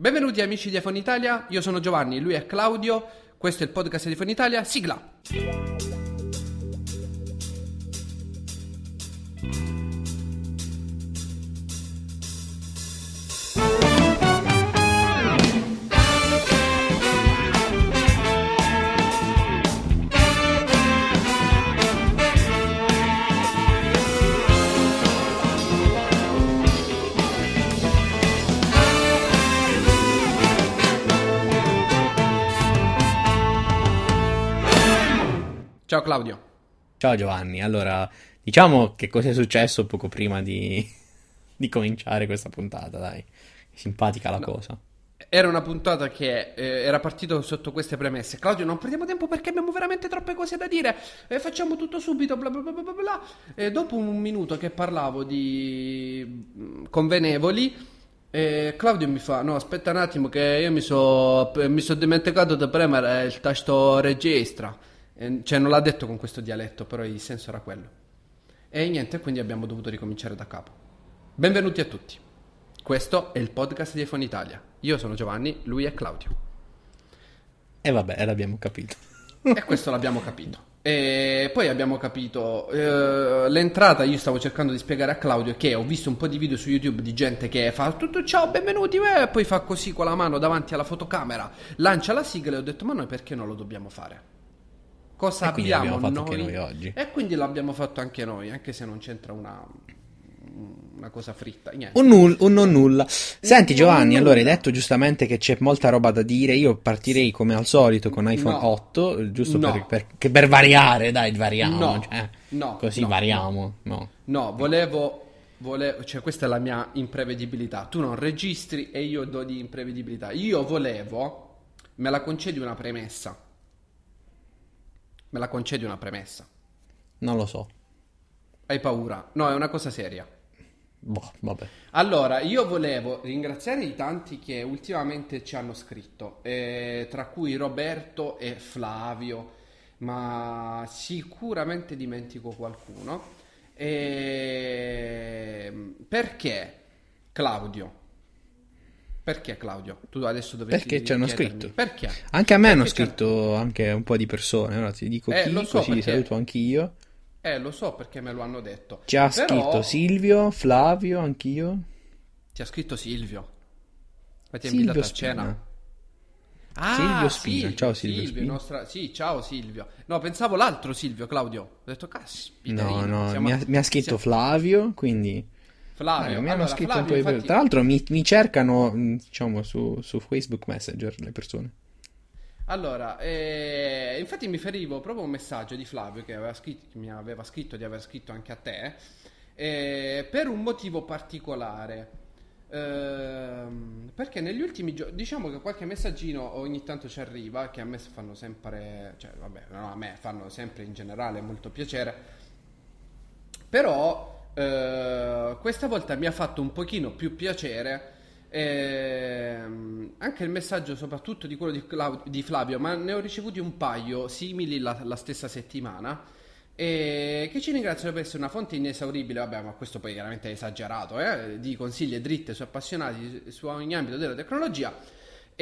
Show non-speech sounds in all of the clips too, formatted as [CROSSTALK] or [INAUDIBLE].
Benvenuti amici di iPhone Italia, io sono Giovanni, lui è Claudio, questo è il podcast di iPhone Italia, sigla! Ciao Claudio. Ciao Giovanni. Allora, diciamo che cosa è successo poco prima di, [LAUGHS] di cominciare questa puntata, dai. Simpatica la no. cosa. Era una puntata che eh, era partita sotto queste premesse. Claudio, non perdiamo tempo perché abbiamo veramente troppe cose da dire. Eh, facciamo tutto subito. Bla bla bla bla bla. Eh, dopo un minuto che parlavo di mm, convenevoli. E eh, Claudio mi fa: No, aspetta un attimo, che io mi sono so dimenticato di premere il tasto registra. Eh, cioè non l'ha detto con questo dialetto, però il senso era quello. E niente, quindi abbiamo dovuto ricominciare da capo. Benvenuti a tutti. Questo è il podcast di iPhone Italia. Io sono Giovanni, lui è Claudio. E vabbè, eh, l'abbiamo capito. [LAUGHS] e questo l'abbiamo capito. E poi abbiamo capito eh, l'entrata. Io stavo cercando di spiegare a Claudio che ho visto un po' di video su YouTube di gente che fa tutto ciao, benvenuti. e poi fa così con la mano davanti alla fotocamera, lancia la sigla e ho detto: Ma noi perché non lo dobbiamo fare? cosa e abbiamo, abbiamo fatto noi, anche noi oggi. E quindi l'abbiamo fatto anche noi, anche se non c'entra una, una cosa fritta. Niente. Un, null, un non nulla. Senti Giovanni, allora hai detto giustamente che c'è molta roba da dire. Io partirei come al solito con iPhone no. 8, eh, giusto no. per, per, per, variare, dai, variamo. No. Cioè, eh, no. Così variamo. No, volevo... volevo cioè, questa è la mia imprevedibilità. Tu non registri e io do di imprevedibilità. Io volevo, me la concedi una premessa Me la concedi una premessa? Non lo so. Hai paura? No, è una cosa seria. Boh, vabbè. Allora, io volevo ringraziare i tanti che ultimamente ci hanno scritto, eh, tra cui Roberto e Flavio, ma sicuramente dimentico qualcuno. Eh, perché, Claudio, perché Claudio? Tu adesso dovresti Perché ci hanno scritto. Perché? Anche a me perché hanno scritto anche un po' di persone, allora ti dico eh, chi, lo so così perché... li saluto anch'io. Eh, lo so perché me lo hanno detto. Ci ha Però... scritto Silvio, Flavio, anch'io. Ci ha scritto Silvio. Ma ti ha invitato a cena? Ah, Silvio Spina. Silvio, ciao Silvio. Silvio Spina. Nostra... Sì, ciao Silvio. No, pensavo l'altro Silvio, Claudio. Ho detto, caspita. No, no, siamo... mi, ha, mi ha scritto siamo... Flavio, quindi... Flavio. Ah, mi hanno allora, scritto Flavio, un po' di... Infatti... Tra l'altro mi, mi cercano, mm, diciamo, su, su, Facebook Messenger le persone. Allora, eh, infatti mi ferivo proprio un messaggio di Flavio che aveva scritto, mi aveva scritto di aver scritto anche a te, eh, per un motivo particolare. Eh, perché negli ultimi giorni diciamo che qualche messaggino ogni tanto ci arriva che a me fanno sempre cioè vabbè no, a me fanno sempre in generale molto piacere però eh, questa volta mi ha fatto un pochino più piacere eh, anche il messaggio soprattutto di quello di, Clau- di, Flavio, ma ne ho ricevuti un paio simili la, la stessa settimana, eh, che ci ringraziano per essere una fonte inesauribile, vabbè ma questo poi chiaramente è esagerato, eh, di consigli e dritte su appassionati su ogni ambito della tecnologia.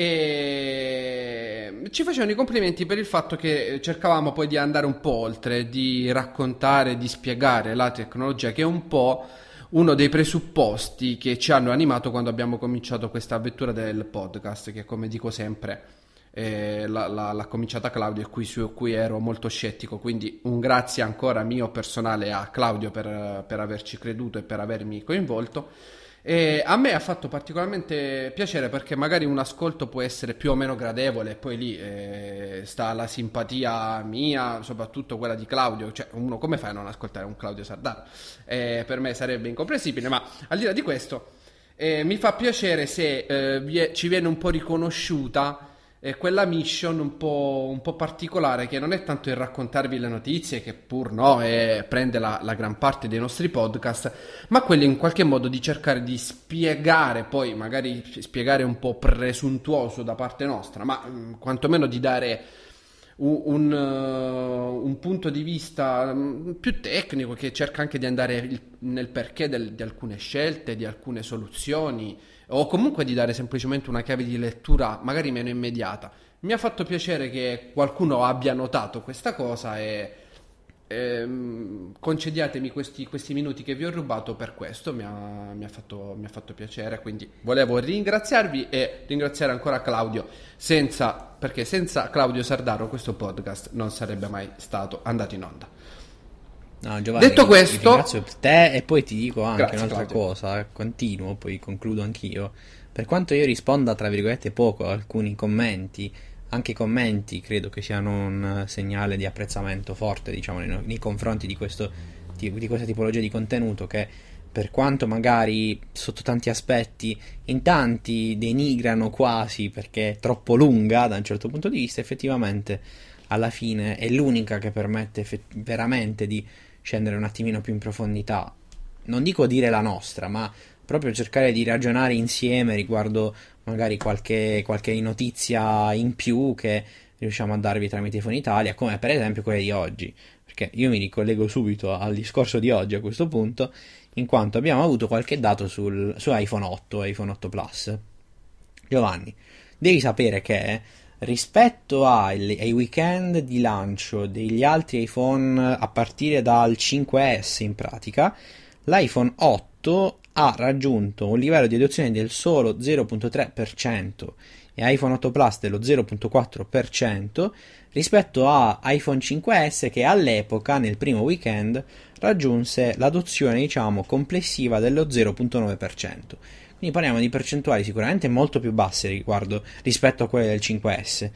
E ci facevano i complimenti per il fatto che cercavamo poi di andare un po' oltre, di raccontare, di spiegare la tecnologia, che è un po' uno dei presupposti che ci hanno animato quando abbiamo cominciato questa avventura del podcast, che come dico sempre eh, la, l'ha cominciata Claudio e su cui ero molto scettico. Quindi un grazie ancora mio personale a Claudio per, per averci creduto e per avermi coinvolto. E a me ha fatto particolarmente piacere perché magari un ascolto può essere più o meno gradevole, poi lì eh, sta la simpatia mia, soprattutto quella di Claudio, cioè uno come fa a non ascoltare un Claudio Sardano? Eh, per me sarebbe incomprensibile, ma al di là di questo eh, mi fa piacere se eh, vi è, ci viene un po' riconosciuta eh, quella mission un po', un po', particolare che non è tanto il raccontarvi le notizie, che pur no, è, eh, prende la, la, gran parte dei nostri podcast, ma quello in qualche modo di cercare di spiegare, poi magari spiegare un po' presuntuoso da parte nostra, ma mh, mm, quantomeno di dare un, eh, un, punto di vista mm, più tecnico che cerca anche di andare il, nel perché del, di alcune scelte, di alcune soluzioni o comunque di dare semplicemente una chiave di lettura magari meno immediata. Mi ha fatto piacere che qualcuno abbia notato questa cosa e ehm, concediatemi questi, questi, minuti che vi ho rubato per questo, mi ha, mi, ha fatto, mi ha fatto piacere, quindi volevo ringraziarvi e ringraziare ancora Claudio, senza, perché senza Claudio Sardaro questo podcast non sarebbe mai stato andato in onda. No, Giovanni, Detto questo, grazie te e poi ti dico anche grazie, un'altra Claudio. cosa, eh, continuo, poi concludo anch'io. Per quanto io risponda tra virgolette poco a alcuni commenti, anche i commenti credo che siano un segnale di apprezzamento forte, diciamo, nei, nei confronti di, questo, di, di questa tipologia di contenuto che per quanto magari sotto tanti aspetti in tanti denigrano quasi perché è troppo lunga da un certo punto di vista, effettivamente alla fine è l'unica che permette fe- veramente di scendere un attimino più in profondità, non dico dire la nostra, ma proprio cercare di ragionare insieme riguardo magari qualche, qualche notizia in più che riusciamo a darvi tramite Italia, come per esempio quella di oggi, perché io mi ricollego subito al discorso di oggi a questo punto, in quanto abbiamo avuto qualche dato sul, su iPhone 8 e iPhone 8 Plus. Giovanni, devi sapere che rispetto ai, weekend di lancio degli altri iPhone a partire dal 5S in pratica, l'iPhone 8 ha raggiunto un livello di adozione del solo 0.3% e iPhone 8 Plus dello 0.4% rispetto a iPhone 5S che all'epoca nel primo weekend raggiunse l'adozione diciamo complessiva dello 0.9%. Quindi parliamo di percentuali sicuramente molto più basse riguardo, rispetto a quelle del 5S.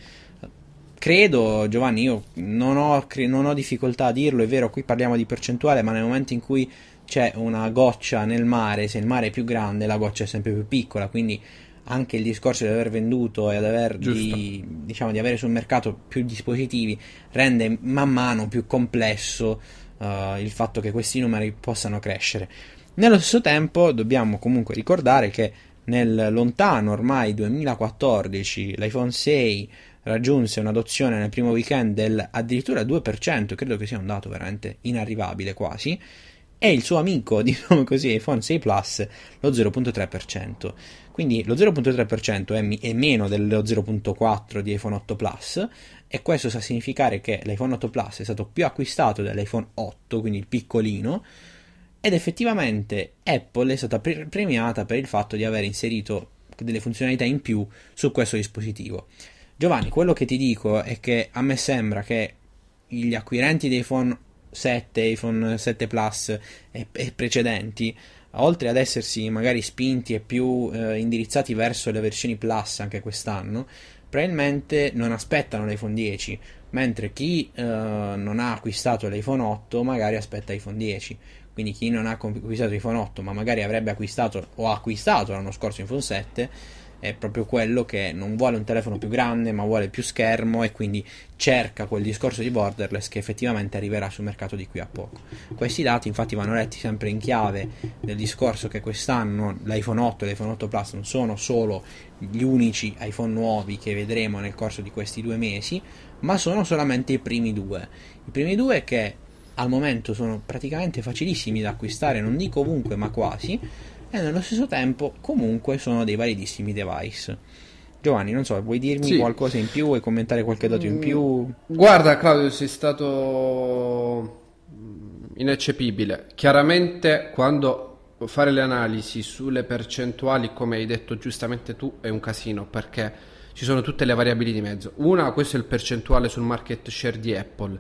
Credo, Giovanni, io non ho, non ho difficoltà a dirlo, è vero, qui parliamo di percentuale, ma nel momento in cui c'è una goccia nel mare, se il mare è più grande la goccia è sempre più piccola, quindi anche il discorso di aver venduto e aver di, diciamo, di avere sul mercato più dispositivi rende man mano più complesso uh, il fatto che questi numeri possano crescere. Nello stesso tempo dobbiamo comunque ricordare che nel lontano ormai 2014 l'iPhone 6 raggiunse un'adozione nel primo weekend del addirittura 2%, credo che sia un dato veramente inarrivabile quasi, e il suo amico, [LAUGHS] diciamo così, iPhone 6 Plus, lo 0.3%. Quindi lo 0.3% è, mi- è, meno dello 0.4% di iPhone 8 Plus e questo sa significare che l'iPhone 8 Plus è stato più acquistato dell'iPhone 8, quindi il piccolino, ed effettivamente Apple è stata pre- premiata per il fatto di aver inserito delle funzionalità in più su questo dispositivo. Giovanni, quello che ti dico è che a me sembra che gli acquirenti di iPhone 7, iPhone 7 Plus e, e precedenti oltre ad essersi magari spinti e più eh, indirizzati verso le versioni Plus anche quest'anno, probabilmente non aspettano l'iPhone 10, mentre chi eh, non ha acquistato l'iPhone 8 magari aspetta l'iPhone 10 quindi chi non ha acquistato iPhone 8 ma magari avrebbe acquistato o ha acquistato l'anno scorso iPhone 7 è proprio quello che non vuole un telefono più grande ma vuole più schermo e quindi cerca quel discorso di borderless che effettivamente arriverà sul mercato di qui a poco. Questi dati infatti vanno letti sempre in chiave del discorso che quest'anno l'iPhone 8 e l'iPhone 8 Plus non sono solo gli unici iPhone nuovi che vedremo nel corso di questi due mesi, ma sono solamente i primi due. I primi due che al momento sono praticamente facilissimi da acquistare, non dico ovunque ma quasi, e nello stesso tempo comunque sono dei validissimi device. Giovanni, non so, vuoi dirmi sì. qualcosa in più, e commentare qualche dato in mm, più? Guarda Claudio, sei stato mm, ineccepibile. Chiaramente quando fare le analisi sulle percentuali, come hai detto giustamente tu, è un casino perché ci sono tutte le variabili di mezzo. Una, questo è il percentuale sul market share di Apple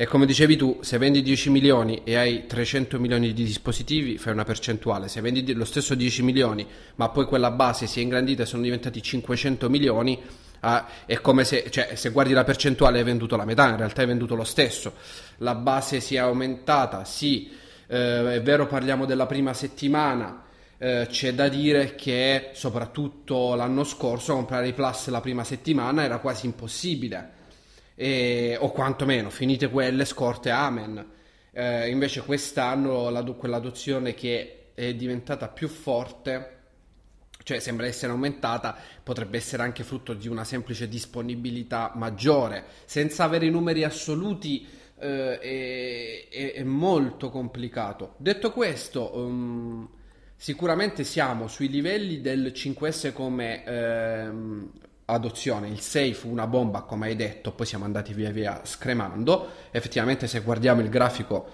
e come dicevi tu, se vendi 10 milioni e hai 300 milioni di dispositivi, fai una percentuale. Se vendi lo stesso 10 milioni, ma poi quella base si è ingrandita e sono diventati 500 milioni, Ah, è come se, cioè, se, guardi la percentuale hai venduto la metà, in realtà hai venduto lo stesso. La base si è aumentata, sì, eh, è vero parliamo della prima settimana, eh, c'è da dire che soprattutto l'anno scorso comprare i plus la prima settimana era quasi impossibile e, o quantomeno finite quelle scorte amen. Eh, invece quest'anno la, quell'adozione che è diventata più forte, cioè sembra essere aumentata, potrebbe essere anche frutto di una semplice disponibilità maggiore, senza avere i numeri assoluti. Eh, è, è, molto complicato. Detto questo, um, sicuramente siamo sui livelli del 5S come ehm, adozione, il 6 fu una bomba come hai detto, poi siamo andati via via scremando, effettivamente se guardiamo il grafico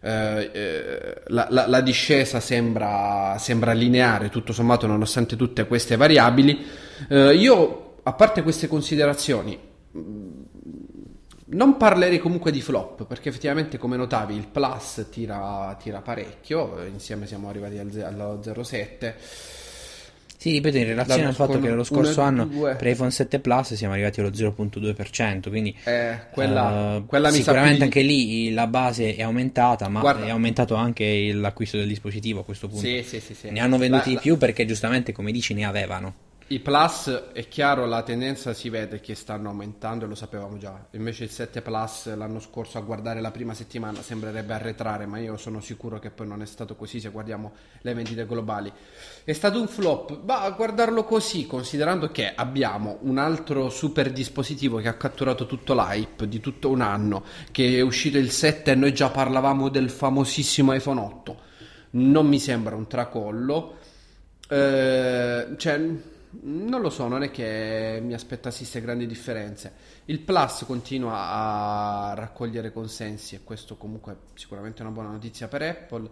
eh, eh, la, la, la, discesa sembra, sembra, lineare tutto sommato nonostante tutte queste variabili, eh, io a parte queste considerazioni mm, non parlerei comunque di flop perché effettivamente come notavi il plus tira, tira parecchio, eh, insieme siamo arrivati al, allo 0,7 sì, ripeto, in relazione al fatto che l'anno scorso anno due. per iPhone 7 Plus siamo arrivati allo 0.2%, quindi eh, quella, uh, quella sicuramente anche lì la base è aumentata, ma Guarda. è aumentato anche l'acquisto del dispositivo a questo punto. Sì, sì, sì, sì. Ne hanno venduti la, di più perché giustamente, come dici, ne avevano. I plus è chiaro, la tendenza si vede che stanno aumentando e lo sapevamo già. Invece il 7 plus l'anno scorso a guardare la prima settimana sembrerebbe arretrare, ma io sono sicuro che poi non è stato così se guardiamo le vendite globali. È stato un flop, ma a guardarlo così, considerando che abbiamo un altro super dispositivo che ha catturato tutto l'hype di tutto un anno, che è uscito il 7 e noi già parlavamo del famosissimo iPhone 8. Non mi sembra un tracollo. Eh, cioè non lo so, non è che mi aspettassi queste grandi differenze. Il Plus continua a raccogliere consensi e questo comunque è sicuramente una buona notizia per Apple.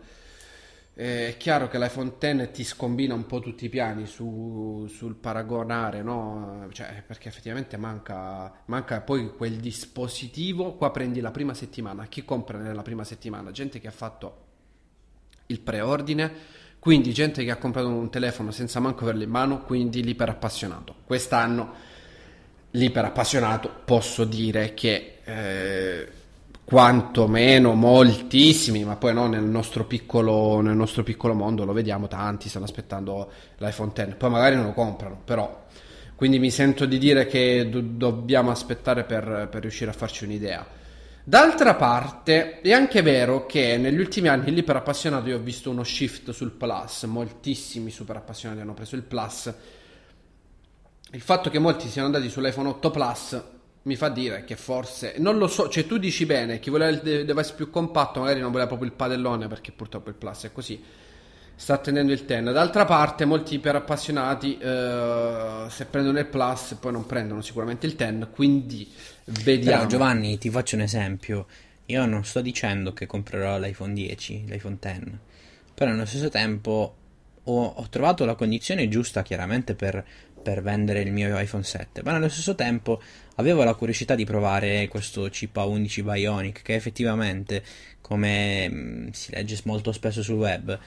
Eh, è chiaro che l'iPhone X ti scombina un po' tutti i piani su, sul paragonare, no? cioè, perché effettivamente manca, manca, poi quel dispositivo. Qua prendi la prima settimana. Chi compra nella prima settimana? Gente che ha fatto il preordine quindi gente che ha comprato un telefono senza manco averlo in mano, quindi l'iperappassionato. Quest'anno l'iperappassionato posso dire che eh, quantomeno moltissimi, ma poi no, nel nostro, piccolo, nel nostro piccolo mondo lo vediamo tanti, stanno aspettando l'iPhone X, poi magari non lo comprano, però... Quindi mi sento di dire che do- dobbiamo aspettare per, per riuscire a farci un'idea D'altra parte è anche vero che negli ultimi anni l'iper appassionato io ho visto uno shift sul plus, moltissimi super appassionati hanno preso il plus. Il fatto che molti siano andati sull'iPhone 8 Plus mi fa dire che forse non lo so, cioè tu dici bene, chi voleva il device più compatto magari non voleva proprio il padellone perché purtroppo il Plus è così. Sta tenendo il ten. D'altra parte, molti per appassionati, eh, se prendono il Plus, poi non prendono sicuramente il ten. Quindi Vediamo. Ah, però, Giovanni, ti faccio un esempio. Io non sto dicendo che comprerò l'iPhone 10, l'iPhone X, però allo stesso tempo ho, ho trovato la condizione giusta chiaramente per, per, vendere il mio iPhone 7, ma allo stesso tempo avevo la curiosità di provare questo chip A11 Bionic che effettivamente, come mm, si legge molto spesso sul web,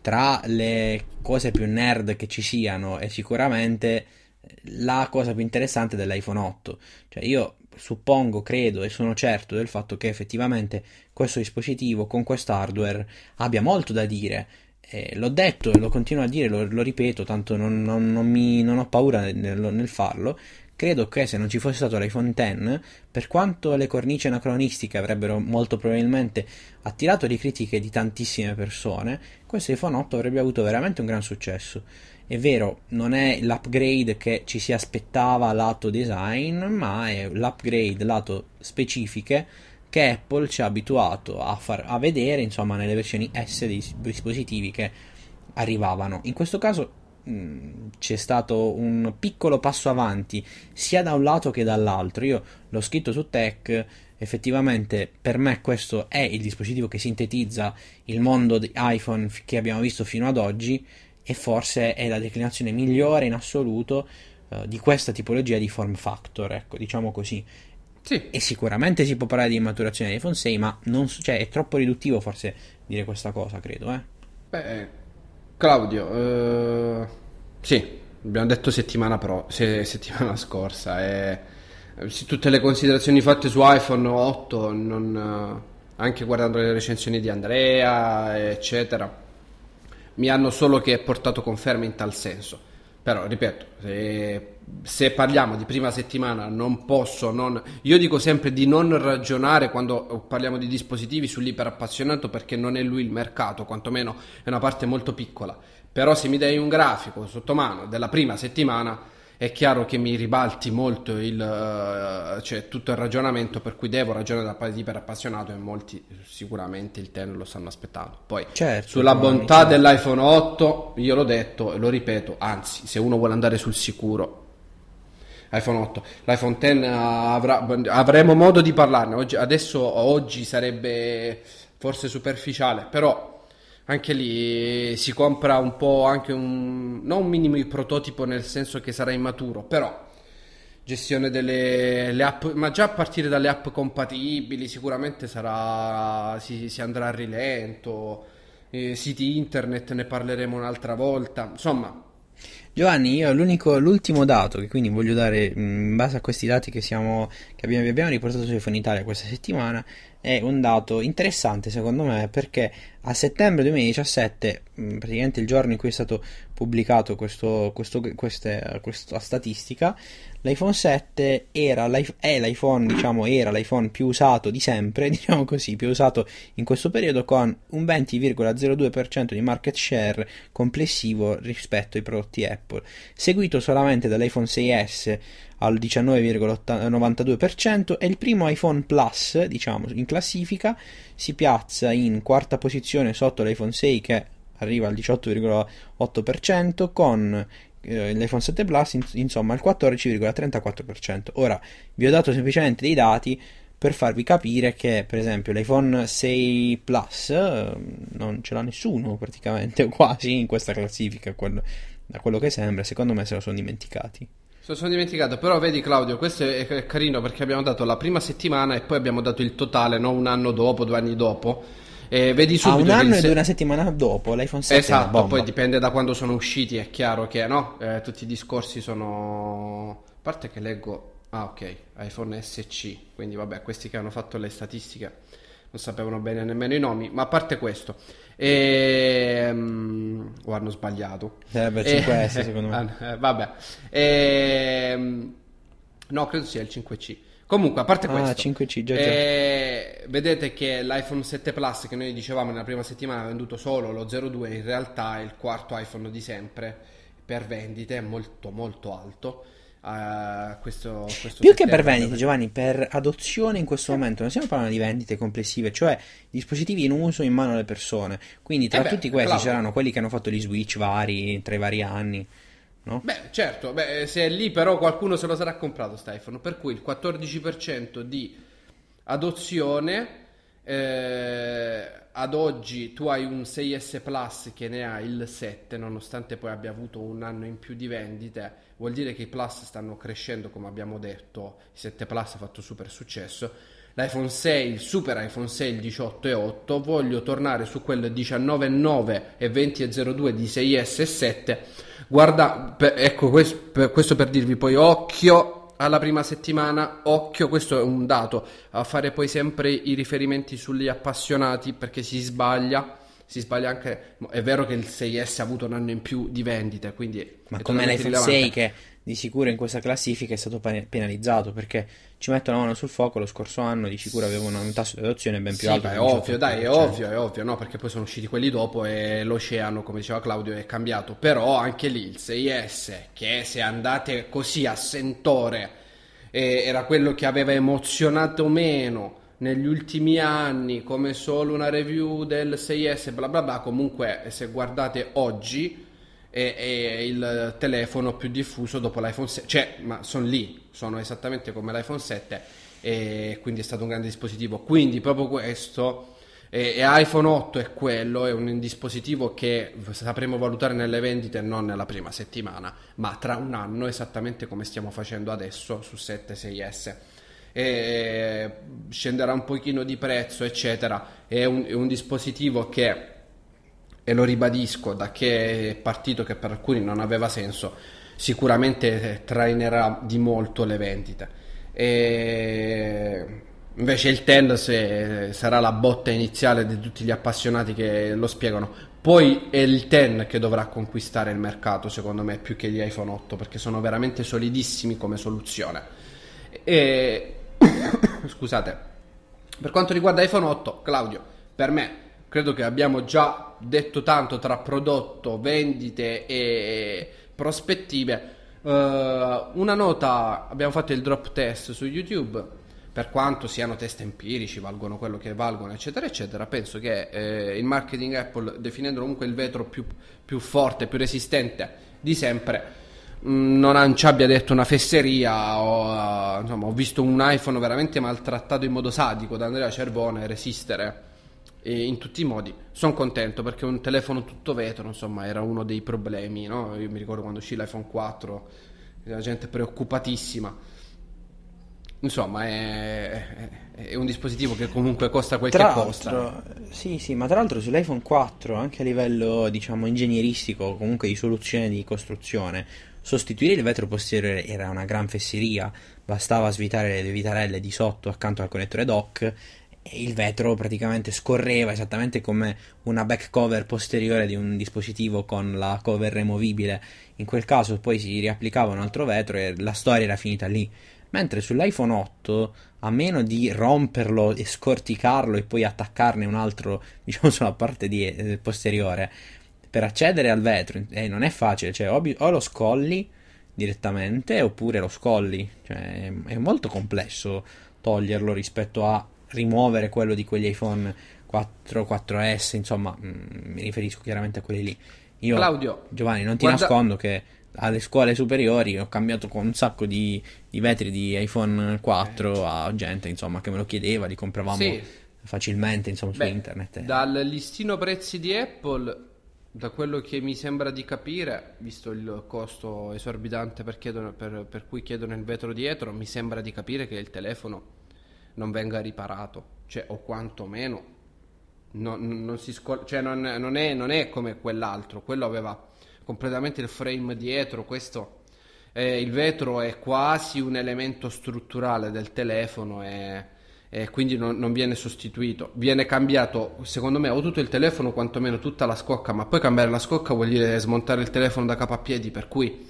tra le cose più nerd che ci siano è sicuramente la cosa più interessante dell'iPhone 8. Cioè io suppongo, credo e sono certo del fatto che effettivamente questo dispositivo con questo hardware abbia molto da dire. Eh, l'ho detto e lo continuo a dire, lo, lo ripeto, tanto non, non, non, mi, non ho paura nel, nel farlo, credo che se non ci fosse stato l'iPhone X, per quanto le cornici anacronistiche avrebbero molto probabilmente attirato le critiche di tantissime persone, questo iPhone 8 avrebbe avuto veramente un gran successo. È vero, non è l'upgrade che ci si aspettava lato design, ma è l'upgrade lato specifiche che Apple ci ha abituato a, far, a vedere, insomma, nelle versioni S dei dispositivi che arrivavano. In questo caso mm, c'è stato un piccolo passo avanti sia da un lato che dall'altro. Io l'ho scritto su Tech, effettivamente per me questo è il dispositivo che sintetizza il mondo di iPhone che abbiamo visto fino ad oggi e forse è la declinazione migliore in assoluto uh, di questa tipologia di form factor, ecco, diciamo così. Sì. E sicuramente si può parlare di maturazione di iPhone 6, ma non, cioè, è troppo riduttivo forse dire questa cosa, credo. Eh? Beh, Claudio, eh, sì, abbiamo detto settimana, pro, se, settimana scorsa. Eh, tutte le considerazioni fatte su iPhone 8, non, eh, anche guardando le recensioni di Andrea, eccetera, mi hanno solo che portato conferme in tal senso. Però, ripeto, se, se, parliamo di prima settimana, non posso non... Io dico sempre di non ragionare quando parliamo di dispositivi sull'iperappassionato perché non è lui il mercato, quantomeno è una parte molto piccola. Però se mi dai un grafico sotto mano della prima settimana è chiaro che mi ribalti molto il, uh, cioè, tutto il ragionamento per cui devo ragionare da paese iper appassionato e molti sicuramente il ten lo stanno aspettando. Poi certo, sulla bontà certo. dell'iPhone 8 io l'ho detto e lo ripeto, anzi se uno vuole andare sul sicuro iPhone 8, l'iPhone 10 avrà, avremo modo di parlarne, oggi, adesso oggi sarebbe forse superficiale, però anche lì si compra un po' anche un non un minimo di prototipo nel senso che sarà immaturo, però gestione delle app, ma già a partire dalle app compatibili sicuramente sarà si, si andrà a rilento. Eh, siti internet ne parleremo un'altra volta. Insomma, Giovanni, io l'ultimo dato che quindi voglio dare mm, in base a questi dati che, siamo, che abbiamo, abbiamo riportato su Telefono Italia questa settimana è un dato interessante secondo me perché a settembre 2017, mm, praticamente il giorno in cui è stato pubblicato questo, questo, queste, questa statistica, l'iPhone 7 era, l'iPhone, diciamo, era l'iPhone più usato di sempre, [LAUGHS] diciamo così, più usato in questo periodo con un 20,02% di market share complessivo rispetto ai prodotti Apple, seguito solamente dall'iPhone 6S al 19,92% e il primo iPhone Plus, diciamo, in classifica, si piazza in quarta posizione sotto l'iPhone 6 che arriva al 18,8% con eh, l'iPhone 7 Plus in, insomma al 14,34%. Ora vi ho dato semplicemente dei dati per farvi capire che per esempio l'iPhone 6 Plus eh, non ce l'ha nessuno praticamente [LAUGHS] quasi in questa classifica, quel, da quello che sembra, secondo me se lo sono dimenticati. Lo sono dimenticato, però vedi Claudio, questo è carino perché abbiamo dato la prima settimana e poi abbiamo dato il totale, no? un anno dopo, due anni dopo. E vedi ah, subito. Ah, un anno se... ed una settimana dopo l'iPhone 7. Esatto, poi dipende da quando sono usciti, è chiaro che no? Eh, tutti i discorsi sono. A parte che leggo. Ah, ok, iPhone SC. Quindi, vabbè, questi che hanno fatto le statistiche non sapevano bene nemmeno i nomi. Ma a parte questo, e, o hanno sbagliato? Eh beh, 5S eh, e, secondo me. Eh, eh, vabbè. E, ehm, no, credo sia il 5C. Comunque, a parte ah, questo, 5C, già, già. Eh, vedete che l'iPhone 7 Plus che noi dicevamo nella prima settimana ha venduto solo lo 02, in realtà è il quarto iPhone di sempre per vendite, è molto molto alto a questo, questo più che per vendite Giovanni per adozione in questo eh. momento non stiamo parlando di vendite complessive cioè dispositivi in uso in mano alle persone quindi tra eh beh, tutti questi cloud. c'erano quelli che hanno fatto gli switch vari tra i vari anni no? beh certo beh, se è lì però qualcuno se lo sarà comprato Stefano per cui il 14% di adozione eh, ad oggi tu hai un 6S Plus che ne ha il 7, nonostante poi abbia avuto un anno in più di vendite, vuol dire che i Plus stanno crescendo, come abbiamo detto, il 7 Plus ha fatto super successo. L'iPhone 6, il super iPhone 6, il 18 e 8, voglio tornare su quel 19,9 e 20,02 di 6S e 7. Guarda, per, ecco questo per, questo per dirvi poi occhio alla prima settimana, occhio, questo è un dato, a fare poi sempre i riferimenti sugli appassionati perché si sbaglia. Si sbaglia anche. È vero che il 6S ha avuto un anno in più di vendite, quindi. Ma come l'iPhone 6 che di sicuro in questa classifica è stato penalizzato perché ci mettono la mano sul fuoco lo scorso anno di sicuro avevano un tasso di adozione ben più sì, alto è ovvio dai è cioè. ovvio è ovvio no perché poi sono usciti quelli dopo e l'oceano come diceva Claudio è cambiato però anche lì il 6S che se andate così a sentore eh, era quello che aveva emozionato meno negli ultimi anni come solo una review del 6S bla bla bla comunque se guardate oggi è, è, il telefono più diffuso dopo l'iPhone 7, cioè, ma sono lì, sono esattamente come l'iPhone 7 e quindi è stato un grande dispositivo. Quindi proprio questo e, e iPhone 8 è quello, è un dispositivo che sapremo valutare nelle vendite non nella prima settimana, ma tra un anno esattamente come stiamo facendo adesso su 7 6S. E scenderà un pochino di prezzo eccetera è un, è un dispositivo che e lo ribadisco da che partito che per alcuni non aveva senso, sicuramente trainerà di molto le vendite. E invece il TEN eh, sarà la botta iniziale di tutti gli appassionati che lo spiegano. Poi è il TEN che dovrà conquistare il mercato, secondo me, più che gli iPhone 8, perché sono veramente solidissimi come soluzione. E... [COUGHS] Scusate. Per quanto riguarda iPhone 8, Claudio, per me credo che abbiamo già detto tanto tra prodotto, vendite e prospettive. Uh, una nota, abbiamo fatto il drop test su YouTube, per quanto siano test empirici, valgono quello che valgono, eccetera, eccetera, penso che eh, il marketing Apple, definendolo comunque il vetro più, più forte, più resistente di sempre, mm, non ci abbia detto una fesseria o, uh, insomma, ho visto un iPhone veramente maltrattato in modo sadico da Andrea Cervone resistere e in tutti i modi sono contento perché un telefono tutto vetro insomma era uno dei problemi no? io mi ricordo quando uscì l'iPhone 4 la gente preoccupatissima insomma è, è, un dispositivo che comunque costa quel tra che costa sì sì ma tra l'altro sull'iPhone 4 anche a livello diciamo ingegneristico comunque di soluzione di costruzione sostituire il vetro posteriore era una gran fesseria bastava svitare le vitarelle di sotto accanto al connettore dock e il vetro praticamente scorreva esattamente come una back cover posteriore di un dispositivo con la cover removibile. In quel caso poi si riapplicava un altro vetro e la storia era finita lì. Mentre sull'iPhone 8, a meno di romperlo e scorticarlo e poi attaccarne un altro, [LAUGHS] diciamo sulla parte di, eh, posteriore, per accedere al vetro eh, non è facile, cioè o, o lo scolli direttamente oppure lo scolli, cioè, è molto complesso toglierlo rispetto a rimuovere quello di quegli iPhone 4, 4S, insomma, mm, mi riferisco chiaramente a quelli lì. Io, Claudio, Giovanni, non ti guarda... nascondo che alle scuole superiori ho cambiato con un sacco di, di vetri di iPhone 4 eh. a gente insomma, che me lo chiedeva, li compravamo sì. facilmente insomma, su Beh, internet. Eh. Dal listino prezzi di Apple, da quello che mi sembra di capire, visto il costo esorbitante per, chiedono, per, per cui chiedono il vetro dietro, mi sembra di capire che il telefono non venga riparato, cioè, o quantomeno non, non, scol- cioè, non, non è, è, come quell'altro, quello aveva completamente il frame dietro, questo... Eh, il vetro è quasi un elemento strutturale del telefono e, e quindi non, non, viene sostituito. Viene cambiato, secondo me, o tutto il telefono, quantomeno tutta la scocca, ma poi cambiare la scocca vuol dire smontare il telefono da capo a piedi, per cui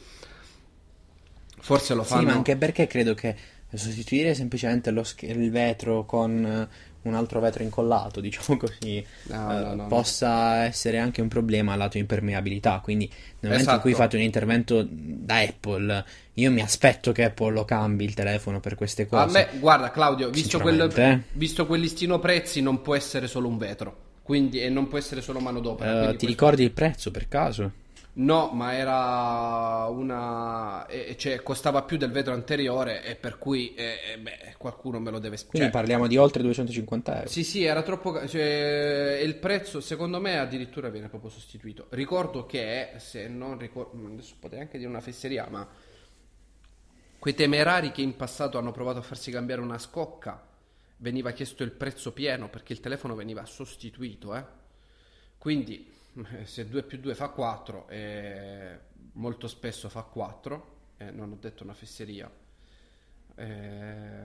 forse lo fanno. Sì, ma anche perché credo che sostituire semplicemente lo, il vetro con eh, un altro vetro incollato, [LAUGHS] diciamo così, no, eh, no, no, possa essere anche un problema lato impermeabilità. Quindi, nel momento esatto. in cui fate un intervento da Apple, io mi aspetto che Apple lo cambi il telefono per queste cose. A me, guarda, Claudio, visto, quel, visto quel prezzi, non può essere solo un vetro. Quindi, e non può essere solo manodopera. Uh, eh, ti questo... ricordi il prezzo per caso? No, ma era una. Eh, cioè, costava più del vetro anteriore e per cui eh, beh, qualcuno me lo deve spiegare. Quindi cioè parliamo di oltre 250 euro. Sì, sì, era troppo. Cioè, il prezzo, secondo me, addirittura viene proprio sostituito. Ricordo che, se non ricordo. Mm, adesso potrei anche dire una fesseria, ma. Quei temerari che in passato hanno provato a farsi cambiare una scocca veniva chiesto il prezzo pieno perché il telefono veniva sostituito, eh? Quindi eh, se 2 più 2 fa 4 e eh, molto spesso fa 4, eh, non ho detto una fesseria, eh,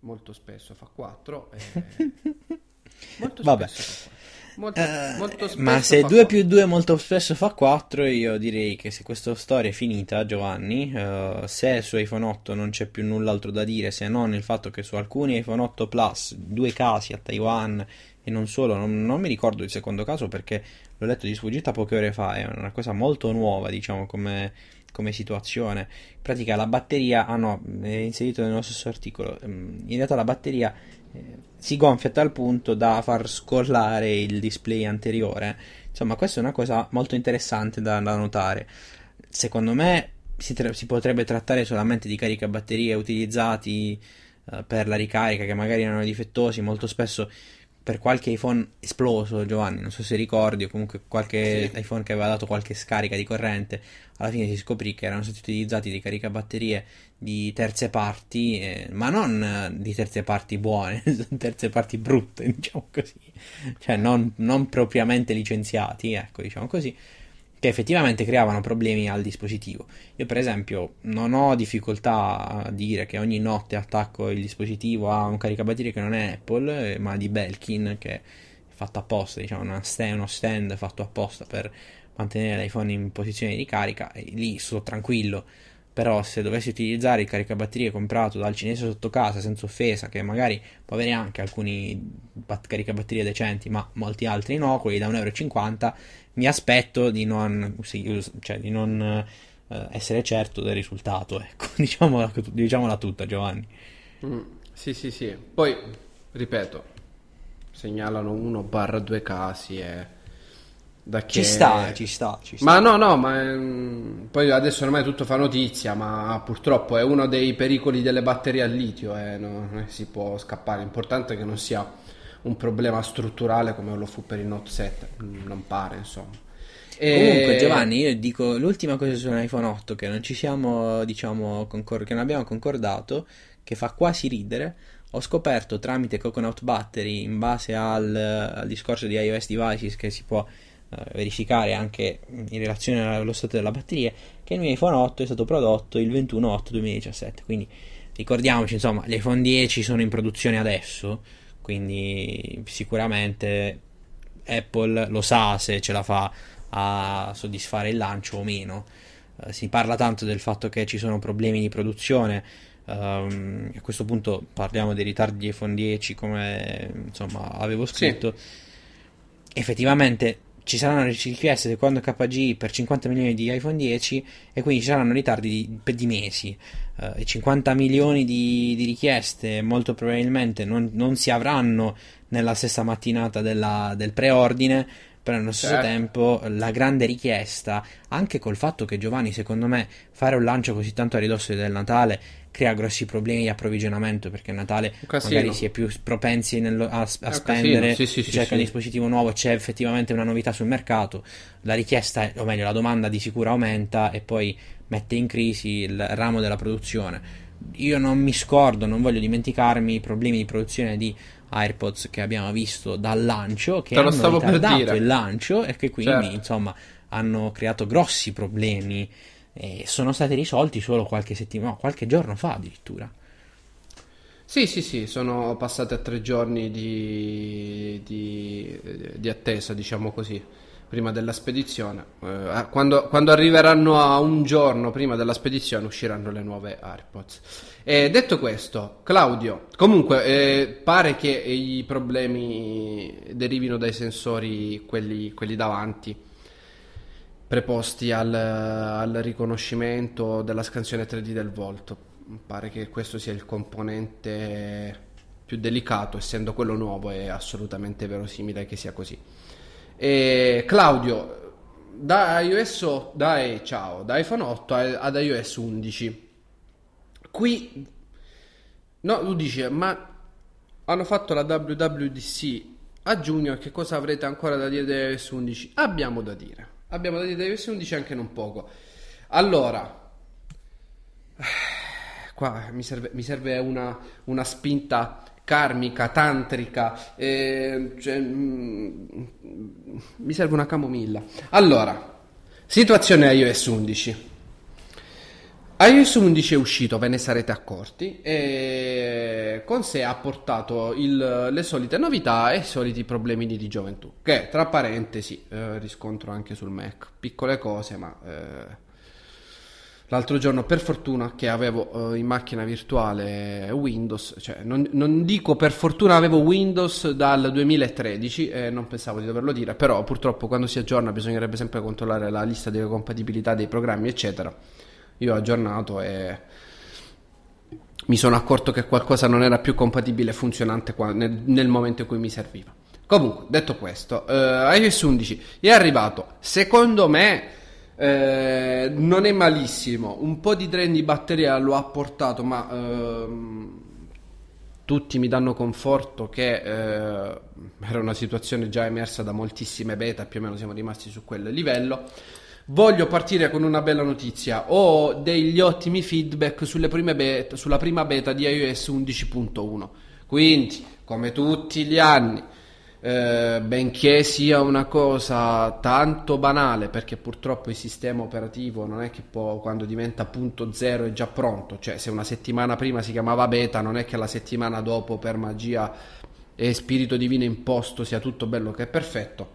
molto spesso fa 4. Eh, [LAUGHS] molto Vabbè. Spesso molto, eh, molto ma se 2 più 2 molto spesso fa 4, io direi che se questa storia è finita, Giovanni, uh, se su iPhone 8 non c'è più null'altro da dire se non il fatto che su alcuni iPhone 8 Plus, due casi a Taiwan e non solo, non, non mi ricordo il secondo caso perché l'ho letto di sfuggita poche ore fa, è una cosa molto nuova, diciamo, come, come situazione. In pratica la batteria, ah no, è inserito nello stesso articolo, ehm, in realtà la batteria eh, si gonfia a tal punto da far scollare il display anteriore. Insomma, questa è una cosa molto interessante da, da notare. Secondo me si, tra- si, potrebbe trattare solamente di caricabatterie utilizzati eh, per la ricarica che magari erano difettosi, molto spesso per qualche iPhone esploso, Giovanni, non so se ricordi, o comunque qualche sì. iPhone che aveva dato qualche scarica di corrente, alla fine si scoprì che erano stati utilizzati dei caricabatterie di terze parti, eh, ma non eh, di terze parti buone, [LAUGHS] terze parti brutte, [LAUGHS] diciamo così, cioè non, non propriamente licenziati, ecco, diciamo così, che effettivamente creavano problemi al dispositivo. Io per esempio non ho difficoltà a dire che ogni notte attacco il dispositivo a un caricabatterie che non è Apple, eh, ma di Belkin, che è fatto apposta, diciamo, stand, uno stand fatto apposta per mantenere l'iPhone in posizione di carica, e lì sono tranquillo però se dovessi utilizzare il caricabatterie comprato dal cinese sotto casa senza offesa che magari può avere anche alcuni caricabatterie decenti ma molti altri no quelli da 1,50 euro mi aspetto di non, cioè, di non eh, essere certo del risultato [LAUGHS] ecco. diciamola, diciamola, tutta Giovanni mm, sì sì sì poi ripeto segnalano 1 barra 2 casi e da che... Ci sta, ci sta, ci sta. Ma no, no, ma ehm, poi adesso ormai tutto fa notizia, ma purtroppo è uno dei pericoli delle batterie al litio, eh, no, non si può scappare. L'importante è che non sia un problema strutturale come lo fu per il Note 7, non pare, insomma. E... Comunque Giovanni, io dico l'ultima cosa sull'iPhone 8 che non ci siamo, diciamo, concor- che non abbiamo concordato, che fa quasi ridere, ho scoperto tramite Coconut Battery in base al, al discorso di iOS Devices che si può eh, verificare anche in relazione allo stato della batteria che il mio iPhone 8 è stato prodotto il 21 8 2017 quindi ricordiamoci insomma gli iPhone 10 sono in produzione adesso quindi sicuramente Apple lo sa se ce la fa a soddisfare il lancio o meno uh, si parla tanto del fatto che ci sono problemi di produzione um, a questo punto parliamo dei ritardi di iPhone 10 come insomma avevo scritto sì. effettivamente ci saranno le richieste secondo quando KG per 50 milioni di iPhone 10 e quindi ci saranno ritardi di, di mesi. Uh, eh, 50 milioni di, di, richieste molto probabilmente non, non, si avranno nella stessa mattinata della, del preordine, però allo stesso certo. tempo la grande richiesta, anche col fatto che Giovanni secondo me fare un lancio così tanto a ridosso del Natale crea grossi problemi di approvvigionamento perché a Natale magari si è più propensi nello, a, a spendere, sì, sì, si sì, cerca un dispositivo nuovo, c'è effettivamente una novità sul mercato, la richiesta, o meglio la domanda di sicuro aumenta e poi mette in crisi il ramo della produzione. Io non mi scordo, non voglio dimenticarmi i problemi di produzione di AirPods che abbiamo visto dal lancio, che Te hanno ritardato il lancio e che quindi certo. insomma hanno creato grossi problemi e sono stati risolti solo qualche settimana, qualche giorno fa addirittura. Sì, sì, sì, sono passati a tre giorni di, di, di attesa, diciamo così, prima della spedizione. Eh, quando, quando, arriveranno a un giorno prima della spedizione usciranno le nuove AirPods. Eh, detto questo, Claudio, comunque eh, pare che i problemi derivino dai sensori, quelli, quelli davanti preposti al, al riconoscimento della scansione 3D del volto. pare che questo sia il componente più delicato, essendo quello nuovo, è assolutamente verosimile che sia così. E Claudio, da iOS 8, dai, ciao, da iPhone 8 ad iOS 11. Qui, no, tu dici, ma hanno fatto la WWDC a giugno, che cosa avrete ancora da dire di iOS 11? Abbiamo da dire. Abbiamo dati Davis 11 anche non poco. Allora, [SIGHS] qua mi serve, mi serve una, una, spinta karmica, tantrica, eh, cioè, mh, mm, mi serve una camomilla. Allora, situazione iOS 11 iOS 11 è uscito, ve ne sarete accorti, e con sé ha portato il, le solite novità e i soliti problemi di gioventù, che tra parentesi eh, riscontro anche sul Mac, piccole cose, ma eh, l'altro giorno per fortuna che avevo eh, in macchina virtuale Windows, cioè non, non, dico per fortuna avevo Windows dal 2013, eh, non pensavo di doverlo dire, però purtroppo quando si aggiorna bisognerebbe sempre controllare la lista di compatibilità dei programmi, eccetera io ho aggiornato e mi sono accorto che qualcosa non era più compatibile e funzionante nel, nel, momento in cui mi serviva. Comunque, detto questo, eh, iOS 11 è arrivato, secondo me eh, non è malissimo, un po' di drain di batteria lo ha portato, ma ehm, tutti mi danno conforto che eh, era una situazione già emersa da moltissime beta, più o meno siamo rimasti su quel livello voglio partire con una bella notizia. Ho degli ottimi feedback beta, sulla prima beta di iOS 11.1. Quindi, come tutti gli anni, eh, benché sia una cosa tanto banale, perché purtroppo il sistema operativo non è che può, quando diventa punto zero è già pronto, cioè se una settimana prima si chiamava beta, non è che la settimana dopo per magia e spirito divino imposto sia tutto bello che è perfetto.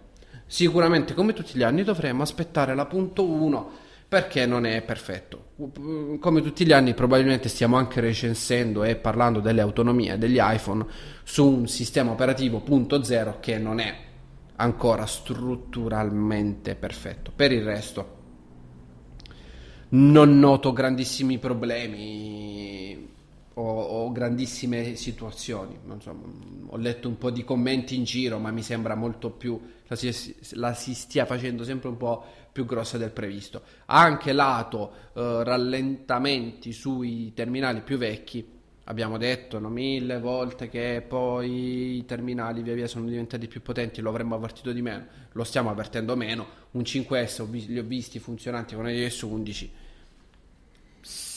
Sicuramente, come tutti gli anni, dovremo aspettare la punto 1 perché non è perfetto. Come tutti gli anni, probabilmente stiamo anche recensendo e parlando delle autonomie degli iPhone su un sistema operativo punto 0 che non è ancora strutturalmente perfetto. Per il resto, non noto grandissimi problemi o, o grandissime situazioni. So, ho letto un po' di commenti in giro, ma mi sembra molto più la si, la si stia facendo sempre un po' più grossa del previsto. Anche lato eh, rallentamenti sui terminali più vecchi, abbiamo detto no, mille volte che poi i terminali via via sono diventati più potenti, lo avremmo avvertito di meno, lo stiamo avvertendo meno, un 5S ho vi- li ho visti funzionanti con s 11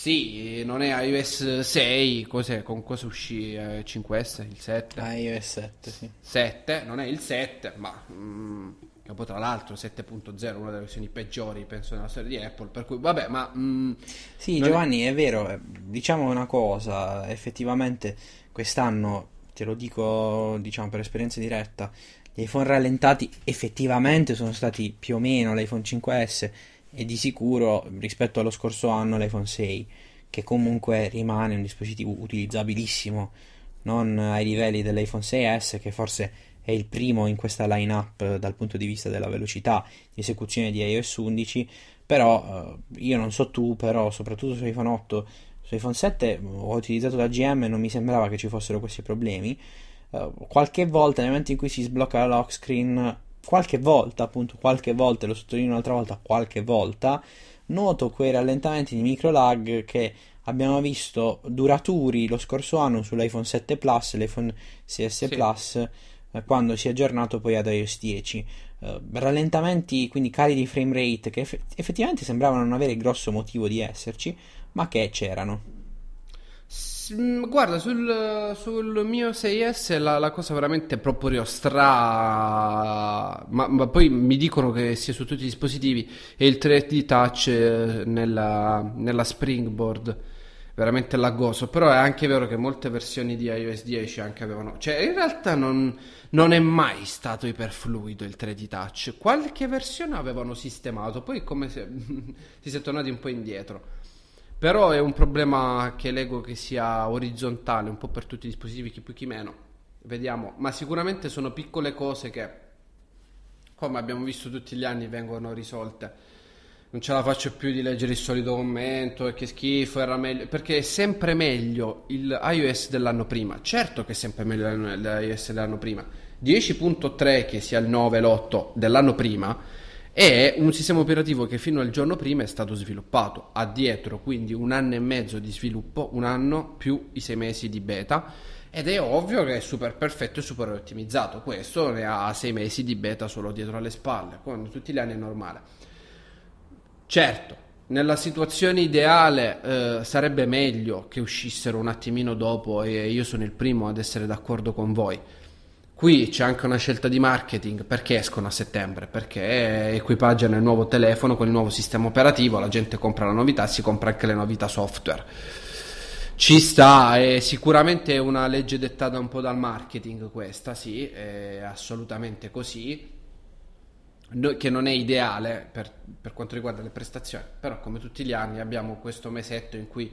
sì, non è iOS 6, cos'è? Con cosa uscì eh, 5S? Il 7? Ah, iOS 7, sì. 7, non è il 7, ma... Mm, che poi tra l'altro 7.0 una delle versioni peggiori penso nella storia di Apple per cui vabbè ma mm, sì Giovanni è... è vero eh, diciamo una cosa effettivamente quest'anno te lo dico diciamo per esperienza diretta gli iPhone rallentati effettivamente sono stati più o meno l'iPhone 5S e di sicuro rispetto allo scorso anno l'iPhone 6 che comunque rimane un dispositivo utilizzabilissimo non ai livelli dell'iPhone 6S che forse è il primo in questa lineup eh, dal punto di vista della velocità di esecuzione di iOS 11 però eh, io non so tu però soprattutto su iPhone 8 su iPhone 7 mm, ho utilizzato da GM e non mi sembrava che ci fossero questi problemi eh, qualche volta nel momento in cui si sblocca la lock screen qualche volta, appunto qualche volta, lo sottolineo un'altra volta, qualche volta, noto quei rallentamenti di micro lag che abbiamo visto duraturi lo scorso anno sull'iPhone 7 Plus, l'iPhone 6S sì. Plus, eh, quando si è aggiornato poi ad iOS 10. Uh, eh, rallentamenti, quindi cali di frame rate che eff- effettivamente sembravano non avere grosso motivo di esserci, ma che c'erano. Guarda, sul, sul, mio 6S la, la cosa veramente proprio stra... Ma, ma, poi mi dicono che sia su tutti i dispositivi e il 3D Touch eh, nella, nella, Springboard veramente laggoso, però è anche vero che molte versioni di iOS 10 anche avevano... Cioè in realtà non, non è mai stato iperfluido il 3D Touch, qualche versione avevano sistemato, poi come se... [LAUGHS] si è tornati un po' indietro. Però è un problema che leggo che sia orizzontale, un po' per tutti i dispositivi, chi più chi meno. Vediamo, ma sicuramente sono piccole cose che, come abbiamo visto tutti gli anni, vengono risolte. Non ce la faccio più di leggere il solito commento, e eh, che schifo, era meglio, perché è sempre meglio il iOS dell'anno prima. Certo che è sempre meglio l'iOS dell'anno prima. 10.3, che sia il 9 l'8 dell'anno prima, è un sistema operativo che fino al giorno prima è stato sviluppato, ha dietro quindi un anno e mezzo di sviluppo, un anno più i sei mesi di beta ed è ovvio che è super perfetto e super ottimizzato, questo ne ha sei mesi di beta solo dietro alle spalle, quando tutti gli anni è normale. Certo, nella situazione ideale eh, sarebbe meglio che uscissero un attimino dopo e io sono il primo ad essere d'accordo con voi Qui c'è anche una scelta di marketing, perché escono a settembre? Perché equipaggiano il nuovo telefono con il nuovo sistema operativo, la gente compra la novità, si compra anche le novità software. Ci sta, è sicuramente una legge dettata un po' dal marketing questa, sì, è assolutamente così, no, che non è ideale per, per quanto riguarda le prestazioni, però come tutti gli anni abbiamo questo mesetto in cui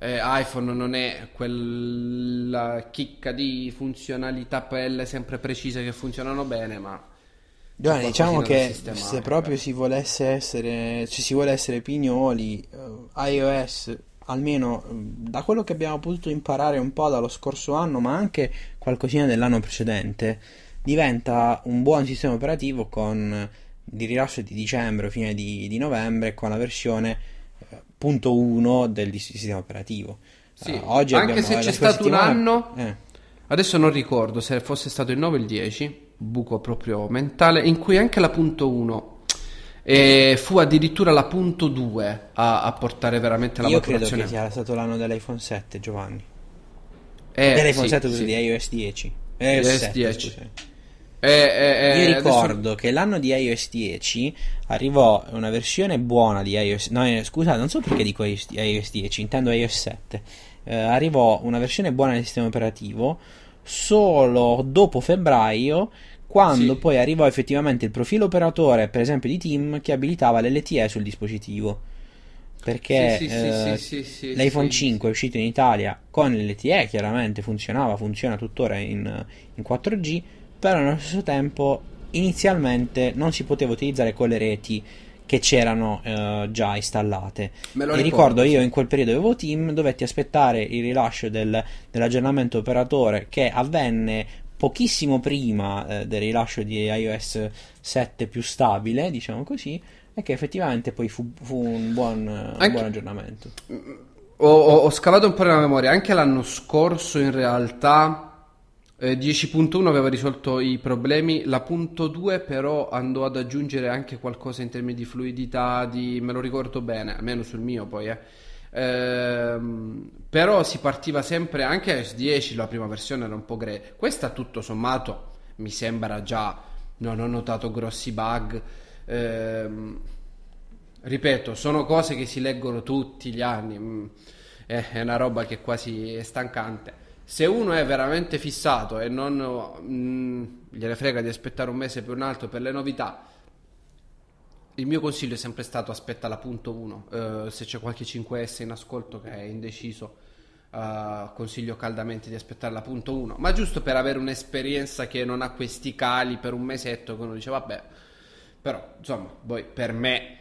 eh, iPhone non è quella chicca di funzionalità pelle sempre precise che funzionano bene, ma Giovanni, diciamo che se proprio si volesse essere, ci si vuole essere pignoli, eh, iOS almeno mm, da quello che abbiamo potuto imparare un po' dallo scorso anno, ma anche qualcosina dell'anno precedente, diventa un buon sistema operativo con eh, di rilascio di dicembre fine di, di novembre con la versione punto 1 del sistema operativo. Sì, uh, oggi anche se c'è stato un anno, eh. adesso non ricordo se fosse stato il 9 o il 10, buco proprio mentale, in cui anche la punto 1 e eh, fu addirittura la punto 2 a, a portare veramente la Io credo che sia stato l'anno dell'iPhone 7, Giovanni. Eh, dell'iPhone sì, 7 sì. di iOS 10. iOS, iOS 7, 10. Scusate. Eh, eh, eh, Io ricordo adesso... che l'anno di iOS 10 arrivò una versione buona di iOS. No, eh, scusate, non so perché dico iOS, 10, intendo iOS 7. Eh, arrivò una versione buona del sistema operativo solo dopo febbraio, quando sì. poi arrivò effettivamente il profilo operatore, per esempio di Team, che abilitava l'LTE sul dispositivo perché sì, sì, eh, sì, l'iPhone 5 è uscito in Italia con l'LTE, chiaramente funzionava, funziona tuttora in, in 4G, però nello stesso tempo inizialmente non si poteva utilizzare quelle reti che c'erano eh, già installate. Me lo e ricordo, io in quel periodo avevo Team, dovetti aspettare il rilascio del, dell'aggiornamento operatore che avvenne pochissimo prima eh, del rilascio di iOS 7 più stabile, diciamo così, e che effettivamente poi fu, fu un, buon, Anche... un buon aggiornamento. Mm, mm, ho, ho, ho, scavato un po' nella memoria, anche l'anno scorso in realtà 10.1 eh, aveva risolto i problemi, la punto 2 però andò ad aggiungere anche qualcosa in termini di fluidità, di, me lo ricordo bene, almeno sul mio poi. Eh. Ehm, però si partiva sempre anche s 10 la prima versione era un po' greve questa tutto sommato mi sembra già non ho notato grossi bug ehm, ripeto sono cose che si leggono tutti gli anni mm, eh, è una roba che quasi è stancante se uno è veramente fissato e non mh, mm, gliene frega di aspettare un mese per un altro per le novità, il mio consiglio è sempre stato aspetta la punto 1. Uh, eh, se c'è qualche 5S in ascolto che è indeciso, uh, consiglio caldamente di aspettare la punto 1. Ma giusto per avere un'esperienza che non ha questi cali per un mesetto che uno dice vabbè, però insomma, poi per me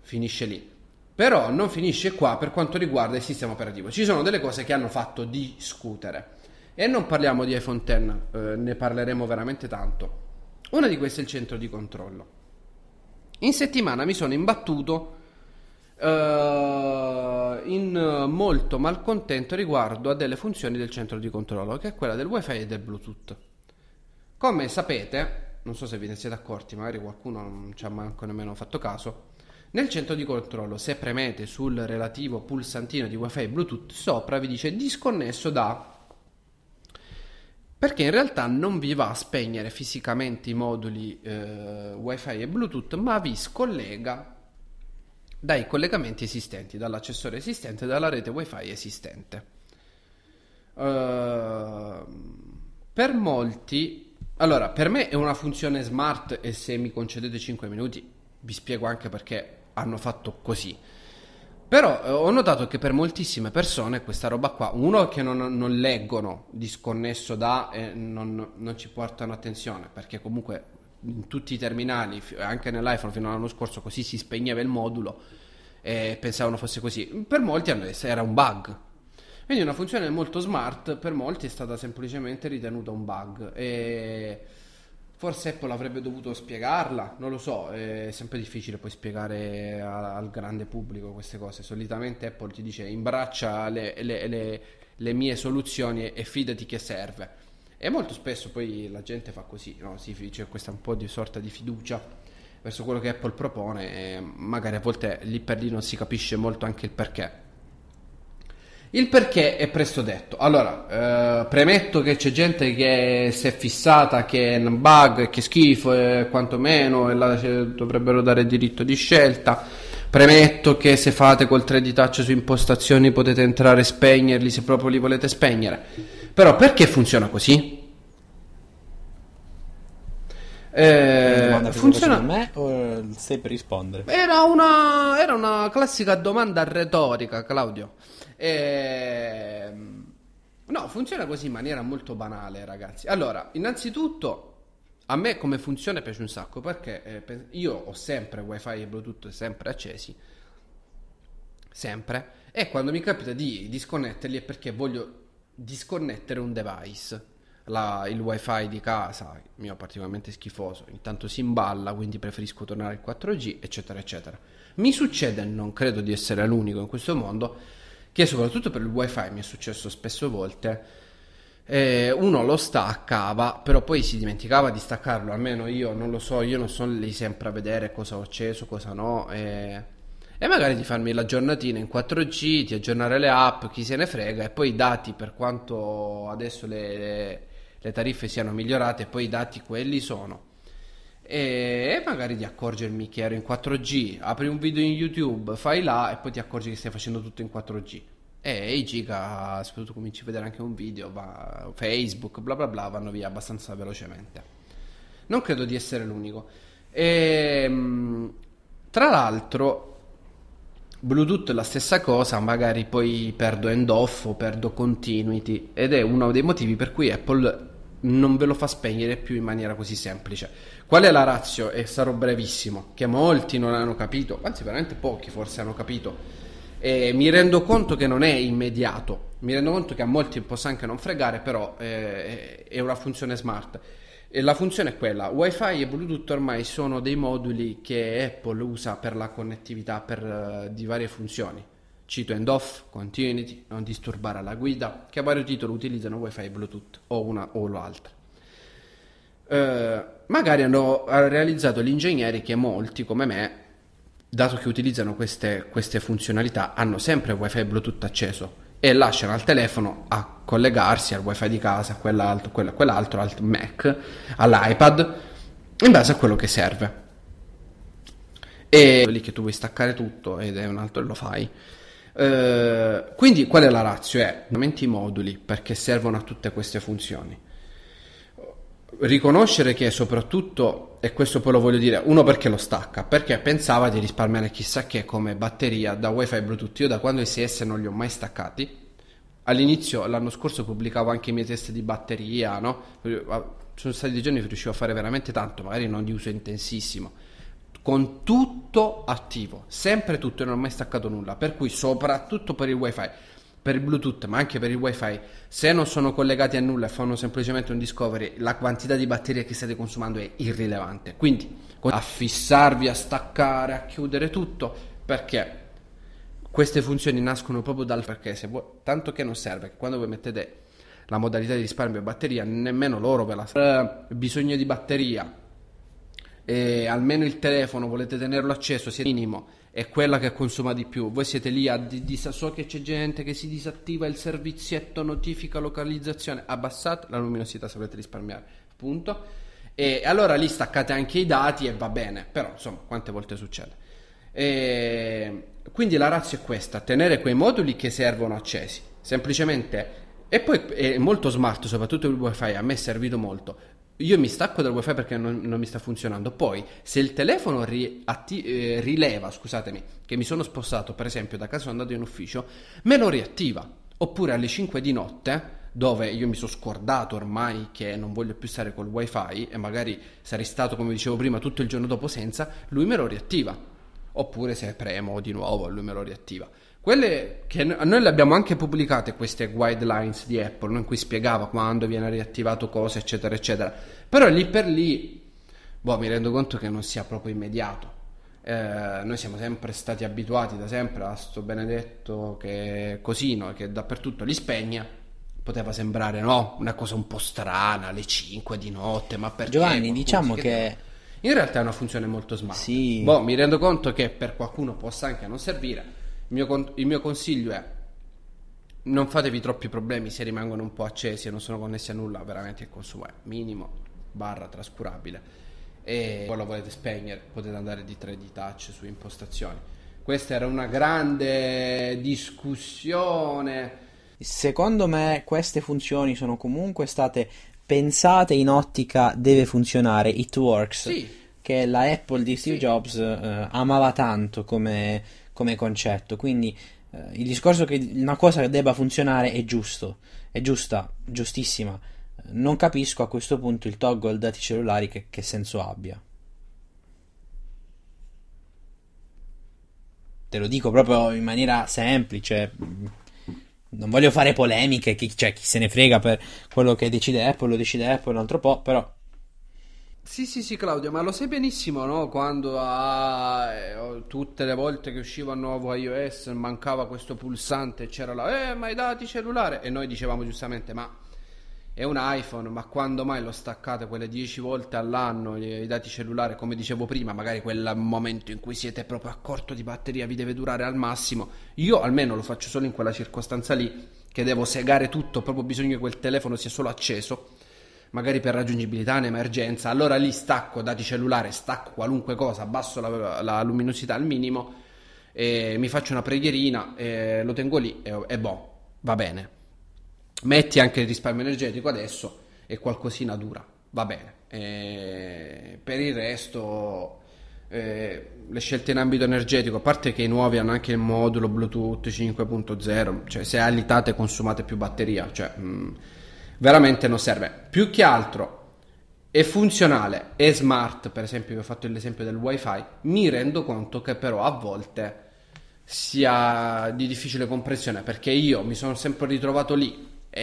finisce lì. Però non finisce qua per quanto riguarda il sistema operativo. Ci sono delle cose che hanno fatto discutere. E non parliamo di iPhone X, eh, ne parleremo veramente tanto. Una di queste è il centro di controllo. In settimana mi sono imbattuto uh, in molto malcontento riguardo a delle funzioni del centro di controllo, che è quella del wifi e del bluetooth. Come sapete, non so se vi ne siete accorti, magari qualcuno non ci ha manco nemmeno fatto caso, nel centro di controllo, se premete sul relativo pulsantino di WiFi Bluetooth sopra, vi dice disconnesso da perché in realtà non vi va a spegnere fisicamente i moduli eh, wifi e bluetooth ma vi scollega dai collegamenti esistenti dall'accessore esistente e dalla rete wifi esistente uh, per molti allora per me è una funzione smart e se mi concedete 5 minuti vi spiego anche perché hanno fatto così. Però eh, ho notato che per moltissime persone questa roba qua, uno che non, non leggono disconnesso da e eh, non, non, ci portano attenzione, perché comunque in tutti i terminali, anche nell'iPhone fino all'anno scorso, così si spegneva il modulo e pensavano fosse così. Per molti era un bug. Quindi una funzione molto smart per molti è stata semplicemente ritenuta un bug. E Forse Apple avrebbe dovuto spiegarla, non lo so, è sempre difficile poi spiegare a, al grande pubblico queste cose. Solitamente Apple ti dice imbraccia le, le, le, le mie soluzioni e fidati che serve. E molto spesso poi la gente fa così, no? si, c'è questa un po' di sorta di fiducia verso quello che Apple propone e magari a volte lì per lì non si capisce molto anche il perché. Il perché è presto detto. Allora, eh, premetto che c'è gente che si è fissata che è un bug, che schifo, e quantomeno, e là dovrebbero dare diritto di scelta. Premetto che se fate col 3D touch su impostazioni potete entrare e spegnerli se proprio li volete spegnere. Però perché funziona così? Eh, funziona a me o eh, sei per rispondere? Era una, era una classica domanda retorica, Claudio. E... Ehm, no, funziona così in maniera molto banale, ragazzi. Allora, innanzitutto a me come funziona piace un sacco perché eh, io ho sempre wifi e bluetooth sempre accesi, sempre, e quando mi capita di disconnetterli è perché voglio disconnettere un device. La, il wifi di casa, mio particolarmente schifoso, intanto si imballa, quindi preferisco tornare al 4G, eccetera, eccetera. Mi succede, non credo di essere l'unico in questo mondo, che soprattutto per il wifi mi è successo spesso volte, eh, uno lo staccava, però poi si dimenticava di staccarlo, almeno io non lo so, io non sono lì sempre a vedere cosa ho acceso, cosa no. Eh, e magari di farmi la giornatina in 4G, di aggiornare le app, chi se ne frega, e poi i dati, per quanto adesso le, le tariffe siano migliorate, poi i dati quelli sono e magari di accorgermi che ero in 4G, apri un video in YouTube, fai là e poi ti accorgi che stai facendo tutto in 4G. E i giga, soprattutto cominci a vedere anche un video, va, Facebook, bla bla bla, vanno via abbastanza velocemente. Non credo di essere l'unico. E, ehm, tra l'altro, Bluetooth è la stessa cosa, magari poi perdo end off o perdo continuity ed è uno dei motivi per cui Apple non ve lo fa spegnere più in maniera così semplice. Qual è la razza? E sarò brevissimo, che molti non hanno capito, anzi veramente pochi forse hanno capito. E mi rendo conto che non è immediato, mi rendo conto che a molti possa anche non fregare, però eh, è una funzione smart. E la funzione è quella, Wi-Fi e Bluetooth ormai sono dei moduli che Apple usa per la connettività per, uh, di varie funzioni Cito end off, continuity, non disturbare alla guida, che a vario titolo utilizzano wifi e bluetooth o una o l'altra. Eh, magari hanno realizzato gli ingegneri che molti come me, dato che utilizzano queste, queste funzionalità, hanno sempre wifi bluetooth acceso e lasciano al telefono a collegarsi al wifi di casa, a quell'altro, quella, quell'altro, al Mac, all'iPad, in base a quello che serve. E lì che tu vuoi staccare tutto ed è un altro e lo fai. Eh, quindi qual è la razza? È veramente i moduli perché servono a tutte queste funzioni. Riconoscere che soprattutto, e questo poi lo voglio dire, uno perché lo stacca, perché pensava di risparmiare chissà che come batteria da wifi e bluetooth, io da quando ICS non li ho mai staccati, all'inizio l'anno scorso pubblicavo anche i miei test di batteria, no? sono stati dei giorni che riuscivo a fare veramente tanto, magari non di uso intensissimo con tutto attivo, sempre tutto, e non ho mai staccato nulla, per cui soprattutto per il wifi, per il bluetooth, ma anche per il wifi, se non sono collegati a nulla e fanno semplicemente un discovery, la quantità di batteria che state consumando è irrilevante, quindi a fissarvi, a staccare, a chiudere tutto, perché queste funzioni nascono proprio dal perché, se vuoi, tanto che non serve, che quando voi mettete la modalità di risparmio a batteria, nemmeno loro ve la... Eh, bisogno di batteria, e almeno il telefono volete tenerlo acceso, sia minimo, è quella che consuma di più. Voi siete lì a di, di, so che c'è gente che si disattiva il servizietto notifica localizzazione, abbassate la luminosità se volete risparmiare. Punto. E allora lì staccate anche i dati e va bene, però insomma, quante volte succede? E quindi la razza è questa, tenere quei moduli che servono accesi, semplicemente e poi è molto smart, soprattutto il wifi, a me è servito molto io mi stacco dal wifi perché non, non, mi sta funzionando. Poi, se il telefono ri, atti, eh, rileva, scusatemi, che mi sono spostato, per esempio, da casa sono andato in ufficio, me lo riattiva. Oppure alle 5 di notte, dove io mi sono scordato ormai che non voglio più stare col wifi e magari sarei stato, come dicevo prima, tutto il giorno dopo senza, lui me lo riattiva. Oppure se premo di nuovo, lui me lo riattiva. Quelle che noi le abbiamo anche pubblicate queste guidelines di Apple, in cui spiegava quando viene riattivato cose, eccetera, eccetera. Però lì per lì, boh, mi rendo conto che non sia proprio immediato. Eh, noi siamo sempre stati abituati da sempre a sto benedetto che cosino, che dappertutto li spegne Poteva sembrare, no, una cosa un po' strana, alle 5 di notte, ma perché? Giovanni, diciamo che... In realtà è una funzione molto smart. Sì. Boh, mi rendo conto che per qualcuno possa anche non servire il mio, il mio consiglio è non fatevi troppi problemi se rimangono un po' accesi e non sono connessi a nulla, veramente il consumo è minimo, barra trascurabile. E poi lo volete spegnere, potete andare di 3D touch su impostazioni. Questa era una grande discussione. Secondo me queste funzioni sono comunque state pensate in ottica deve funzionare, it works, sì. che la Apple di Steve sì. Jobs eh, amava tanto come come concetto. Quindi eh, il discorso che una cosa debba funzionare è giusto, è giusta, giustissima. Non capisco a questo punto il toggle dati cellulari che, che senso abbia. Te lo dico proprio in maniera semplice. Non voglio fare polemiche, chi, cioè chi se ne frega per quello che decide Apple, lo decide Apple un altro po', però sì, sì, sì, Claudio, ma lo sai benissimo, no? Quando ah, eh, oh, tutte le volte che usciva un nuovo iOS mancava questo pulsante, e c'era la eh, ma i dati cellulare e noi dicevamo giustamente "Ma è un iPhone, ma quando mai lo staccate quelle 10 volte all'anno i dati cellulari, come dicevo prima, magari quel momento in cui siete proprio a corto di batteria vi deve durare al massimo. Io almeno lo faccio solo in quella circostanza lì che devo segare tutto, proprio bisogno che quel telefono sia solo acceso magari per raggiungibilità in emergenza, allora lì stacco dati cellulare, stacco qualunque cosa, abbasso la, la luminosità al minimo, mi faccio una preghierina, lo tengo lì e, e boh, va bene. Metti anche il risparmio energetico adesso e qualcosina dura, va bene. E per il resto... Eh, le scelte in ambito energetico, a parte che i nuovi hanno anche il modulo Bluetooth 5.0, cioè se alitate consumate più batteria, cioè, mh, mm, veramente non serve. Più che altro è funzionale, è smart, per esempio vi ho fatto l'esempio del wifi, mi rendo conto che però a volte sia di difficile comprensione perché io mi sono sempre ritrovato lì e,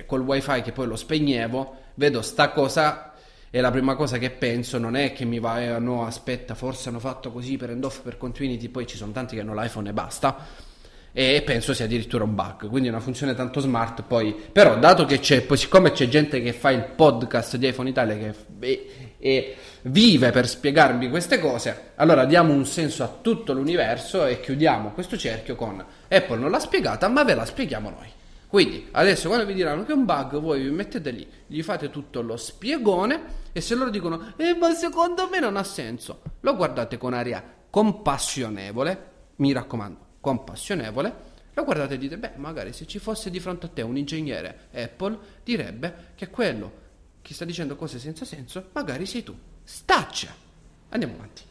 e col wifi che poi lo spegnevo, vedo sta cosa e la prima cosa che penso non è che mi va, eh, no aspetta forse hanno fatto così per end off per continuity, poi ci sono tanti che hanno l'iPhone e basta e penso sia addirittura un bug, quindi una funzione tanto smart poi, però dato che c'è, poi siccome c'è gente che fa il podcast di iPhone Italia che e, e vive per spiegarmi queste cose, allora diamo un senso a tutto l'universo e chiudiamo questo cerchio con Apple non l'ha spiegata ma ve la spieghiamo noi. Quindi adesso quando vi diranno che è un bug, voi vi mettete lì, gli fate tutto lo spiegone e se loro dicono eh, ma secondo me non ha senso, lo guardate con aria compassionevole, mi raccomando compassionevole, lo guardate e dite, beh, magari se ci fosse di fronte a te un ingegnere Apple, direbbe che quello che sta dicendo cose senza senso, magari sei tu. Staccia! Andiamo avanti.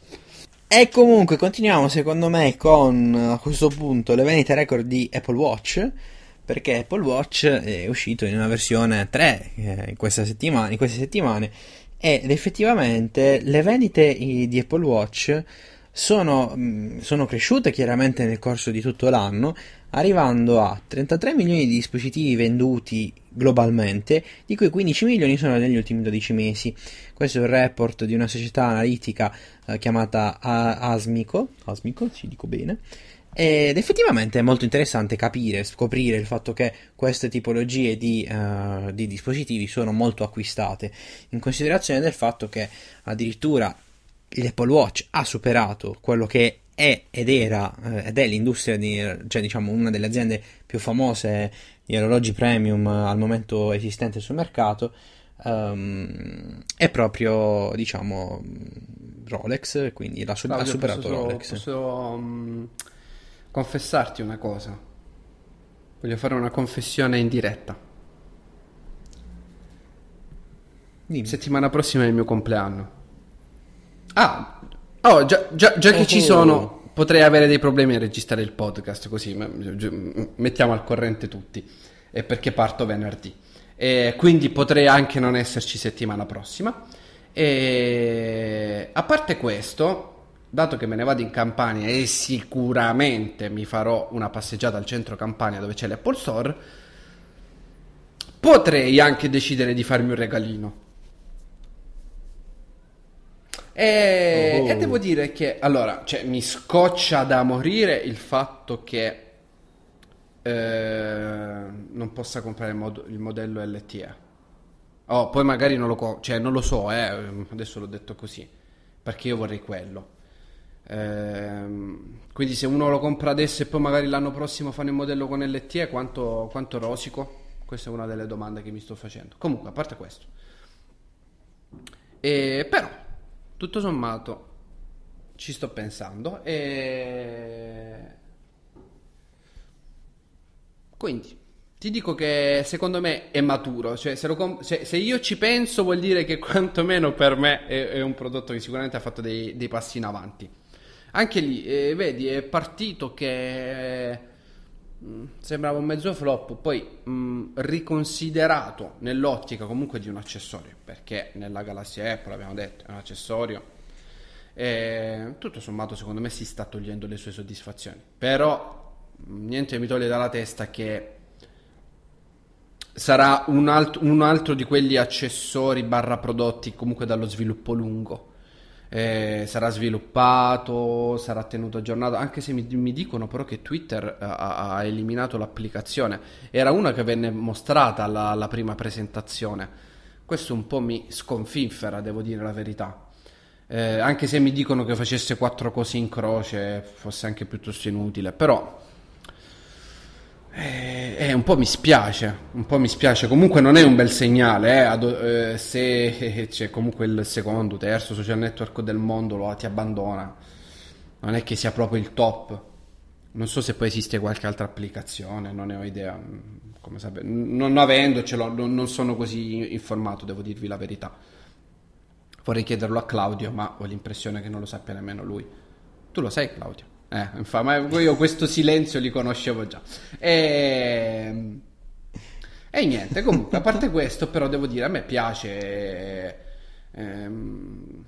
E comunque continuiamo secondo me con a questo punto le vendite record di Apple Watch perché Apple Watch è uscito in una versione 3 eh, in, questa settimana, in queste settimane ed effettivamente le vendite eh, di Apple Watch sono, mm, sono cresciute chiaramente nel corso di tutto l'anno, arrivando a 33 milioni di dispositivi venduti globalmente, di cui 15 milioni sono negli ultimi 12 mesi. Questo è un report di una società analitica eh, chiamata Asmico, Asmico, ci dico bene, ed effettivamente è molto interessante capire, scoprire il fatto che queste tipologie di, uh, di, dispositivi sono molto acquistate, in considerazione del fatto che addirittura l'Apple Watch ha superato quello che è ed era eh, ed è l'industria di, cioè diciamo una delle aziende più famose di orologi premium al momento esistente sul mercato um, è proprio diciamo Rolex quindi l'ha, su- ha superato posso, Rolex posso um, confessarti una cosa voglio fare una confessione in diretta Dimmi. settimana prossima è il mio compleanno Ah, oh, già, già, già che ci oh. sono, potrei avere dei problemi a registrare il podcast così, mettiamo al corrente tutti, è perché parto venerdì. E quindi potrei anche non esserci settimana prossima. E a parte questo, dato che me ne vado in Campania e sicuramente mi farò una passeggiata al centro Campania dove c'è l'Apple Store, potrei anche decidere di farmi un regalino. E, eh, oh. e devo dire che allora cioè, mi scoccia da morire il fatto che eh, non possa comprare il, mod- il modello LTE. Oh, poi magari non lo, co- cioè, non lo so, eh, adesso l'ho detto così, perché io vorrei quello. Ehm, quindi se uno lo compra adesso e poi magari l'anno prossimo fanno il modello con LTE, quanto, quanto rosico? Questa è una delle domande che mi sto facendo. Comunque, a parte questo. E, però, tutto sommato ci sto pensando e quindi ti dico che secondo me è maturo, cioè se, com- cioè, se io ci penso vuol dire che quantomeno per me è, è un prodotto che sicuramente ha fatto dei, dei passi in avanti. Anche lì, eh, vedi, è partito che Mm, sembrava un mezzo flop, poi mh, mm, riconsiderato nell'ottica comunque di un accessorio, perché nella galassia Apple abbiamo detto è un accessorio. E tutto sommato, secondo me si sta togliendo le sue soddisfazioni. Però mm, niente mi toglie dalla testa che sarà un, alt- un altro di quegli accessori barra prodotti comunque dallo sviluppo lungo eh, sarà sviluppato, sarà tenuto aggiornato, anche se mi, mi dicono però che Twitter eh, ha, ha, eliminato l'applicazione, era una che venne mostrata alla prima presentazione. Questo un po' mi sconfinfera, devo dire la verità. Eh, anche se mi dicono che facesse quattro cose in croce, fosse anche piuttosto inutile, però eh, un po' mi spiace, un po' mi spiace, comunque non è un bel segnale, eh, ad, eh, se [LAUGHS] c'è comunque il secondo, terzo social network del mondo lo, ti abbandona, non è che sia proprio il top, non so se poi esiste qualche altra applicazione, non ne ho idea, mm, come sape- non avendocelo, non sono così informato, devo dirvi la verità, vorrei chiederlo a Claudio, ma ho l'impressione che non lo sappia nemmeno lui, tu lo sai Claudio? Eh, infa, ma io questo silenzio li conoscevo già. E... Ehm, e niente, comunque, a parte questo, però devo dire, a me piace... Ehm...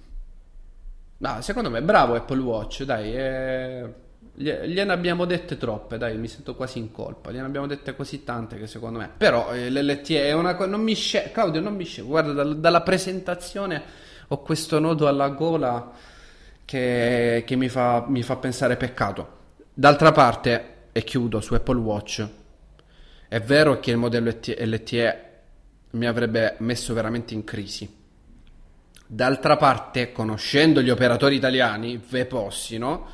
No, secondo me bravo Apple Watch, dai. Eh... Gliene abbiamo dette troppe, dai, mi sento quasi in colpa. Gliene abbiamo dette così tante che secondo me. Però eh, l'LTE è una cosa. Non mi sce- Claudio, non mi sce- Guarda, dal, dalla presentazione ho questo nodo alla gola che, che mi, fa, mi fa pensare peccato. D'altra parte, e chiudo su Apple Watch, è vero che il modello LTE mi avrebbe messo veramente in crisi. D'altra parte, conoscendo gli operatori italiani, ve possino,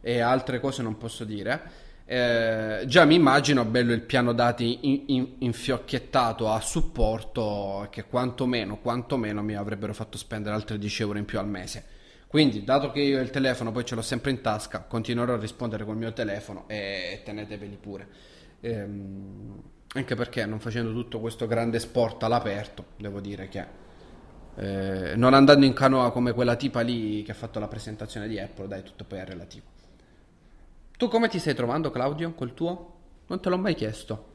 e altre cose non posso dire, eh, già mi immagino bello il piano dati in, in, infiocchettato a supporto che quantomeno, quantomeno mi avrebbero fatto spendere altri 10 euro in più al mese. Quindi, dato che io ho il telefono poi ce l'ho sempre in tasca, continuerò a rispondere col mio telefono e teneteveli pure. Ehm, anche perché non facendo tutto questo grande sport all'aperto, devo dire che eh, non andando in canoa come quella tipa lì che ha fatto la presentazione di Apple, dai, tutto poi è relativo. Tu come ti stai trovando, Claudio, col tuo? Non te l'ho mai chiesto.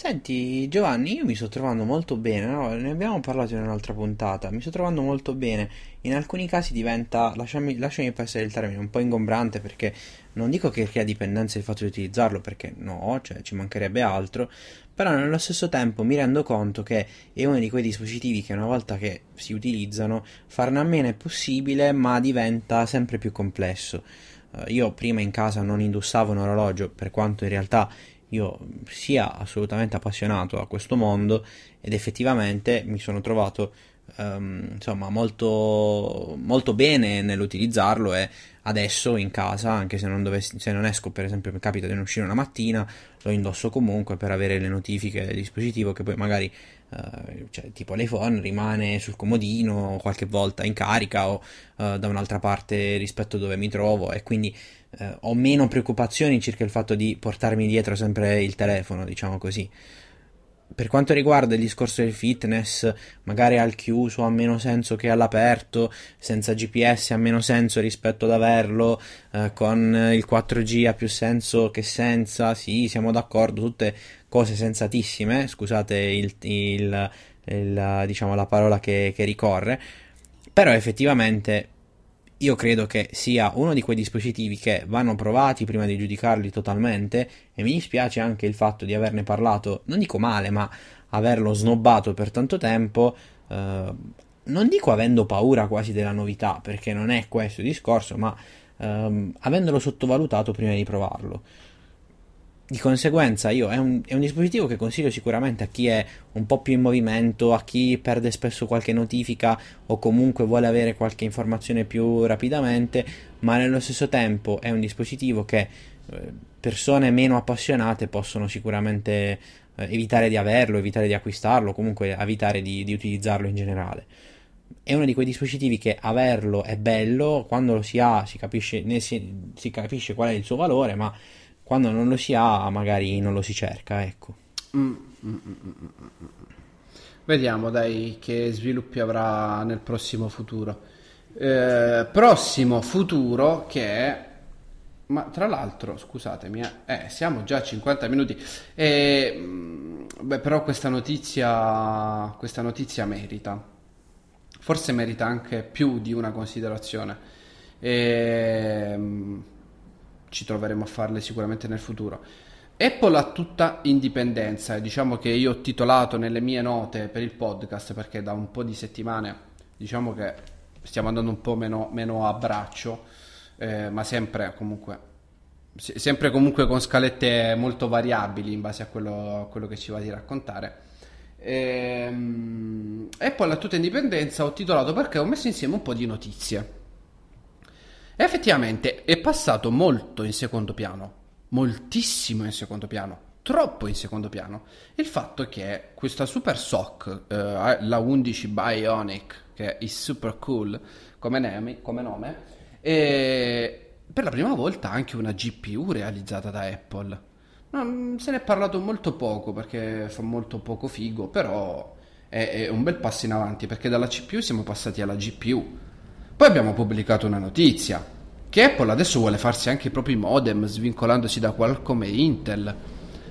Senti Giovanni, io mi sto trovando molto bene, no? ne abbiamo parlato in un'altra puntata, mi sto trovando molto bene, in alcuni casi diventa, lasciami, lasciami passare il termine, un po' ingombrante perché non dico che crea dipendenza il fatto di utilizzarlo, perché no, cioè ci mancherebbe altro, però nello stesso tempo mi rendo conto che è uno di quei dispositivi che una volta che si utilizzano farne a meno è possibile, ma diventa sempre più complesso. Uh, io prima in casa non indossavo un orologio, per quanto in realtà io sia assolutamente appassionato a questo mondo ed effettivamente mi sono trovato um, insomma molto, molto bene nell'utilizzarlo e adesso in casa anche se non, dovessi, se non esco per esempio mi capita di non uscire una mattina lo indosso comunque per avere le notifiche del dispositivo che poi magari eh, cioè, tipo l'iPhone rimane sul comodino qualche volta in carica o uh, da un'altra parte rispetto a dove mi trovo e quindi uh, ho meno preoccupazioni circa il fatto di portarmi dietro sempre il telefono, diciamo così. Per quanto riguarda il discorso del fitness, magari al chiuso ha meno senso che all'aperto, senza GPS ha meno senso rispetto ad averlo, con il 4G ha più senso che senza, sì, siamo d'accordo, tutte cose sensatissime, scusate il, il, il, diciamo, la parola che, che ricorre, però effettivamente io credo che sia uno di quei dispositivi che vanno provati prima di giudicarli totalmente e mi dispiace anche il fatto di averne parlato, non dico male, ma averlo snobbato per tanto tempo, eh, non dico avendo paura quasi della novità, perché non è questo il discorso, ma ehm, avendolo sottovalutato prima di provarlo di conseguenza io, è, un, è un dispositivo che consiglio sicuramente a chi è un po' più in movimento, a chi perde spesso qualche notifica o comunque vuole avere qualche informazione più rapidamente, ma nello stesso tempo è un dispositivo che eh, persone meno appassionate possono sicuramente eh, evitare di averlo, evitare di acquistarlo, comunque evitare di, di utilizzarlo in generale è uno di quei dispositivi che averlo è bello, quando lo si ha si capisce, si, si capisce, qual è il suo valore, ma quando non lo si ha magari non lo si cerca, ecco. Mm mm mm, mm, mm, mm, Vediamo dai che sviluppi avrà nel prossimo futuro. Eh, prossimo futuro che è... Ma tra l'altro, scusatemi, eh, eh siamo già a 50 minuti. E, eh, beh, però questa notizia, questa notizia merita. Forse merita anche più di una considerazione. E, ehm, ci troveremo a farle sicuramente nel futuro. Apple ha tutta indipendenza e diciamo che io ho titolato nelle mie note per il podcast perché da un po' di settimane diciamo che stiamo andando un po' meno, meno a braccio, eh, ma sempre comunque, se, sempre comunque con scalette molto variabili in base a quello, a quello che ci va di raccontare. E, ehm, Apple ha tutta indipendenza ho titolato perché ho messo insieme un po' di notizie Effettivamente è passato molto in secondo piano, moltissimo in secondo piano, troppo in secondo piano. Il fatto che questa Super Sock, eh, eh, la 11 Bionic, che è super cool come nome, come nome e per la prima volta anche una GPU realizzata da Apple. No, se ne è parlato molto poco perché fa molto poco figo, però è, è un bel passo in avanti perché dalla CPU siamo passati alla GPU poi abbiamo pubblicato una notizia che Apple adesso vuole farsi anche i propri modem svincolandosi da Qualcomm e Intel,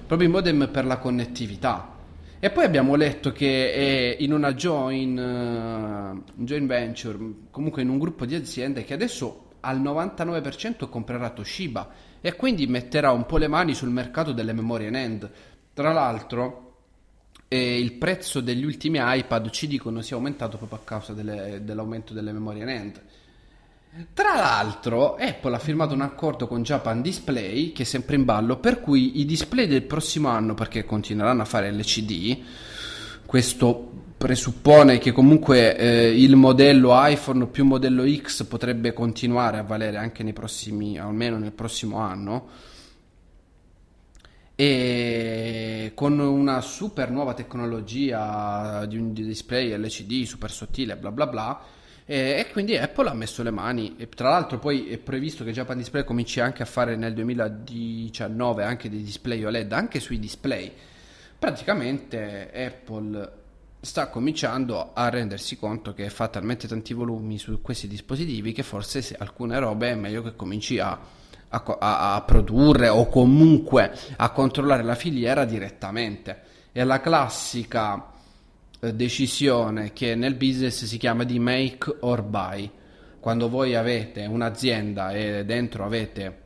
proprio i modem per la connettività. E poi abbiamo letto che è in una joint, uh, eh, joint venture, comunque in un gruppo di aziende che adesso al 99% comprerà Toshiba e quindi metterà un po' le mani sul mercato delle memorie NAND. Tra l'altro, e il prezzo degli ultimi iPad ci dicono sia aumentato proprio a causa delle, dell'aumento delle memorie NAND. Tra l'altro, Apple ha firmato un accordo con Japan Display, che è sempre in ballo, per cui i display del prossimo anno, perché continueranno a fare LCD, questo presuppone che comunque eh, il modello iPhone più modello X potrebbe continuare a valere anche nei prossimi, almeno nel prossimo anno e con una super nuova tecnologia di un display LCD super sottile bla bla bla e, quindi Apple ha messo le mani e tra l'altro poi è previsto che Japan Display cominci anche a fare nel 2019 anche dei display OLED anche sui display praticamente Apple sta cominciando a rendersi conto che fa talmente tanti volumi su questi dispositivi che forse alcune robe è meglio che cominci a a, a, a produrre o comunque a controllare la filiera direttamente. È la classica eh, decisione che nel business si chiama di make or buy. Quando voi avete un'azienda e dentro avete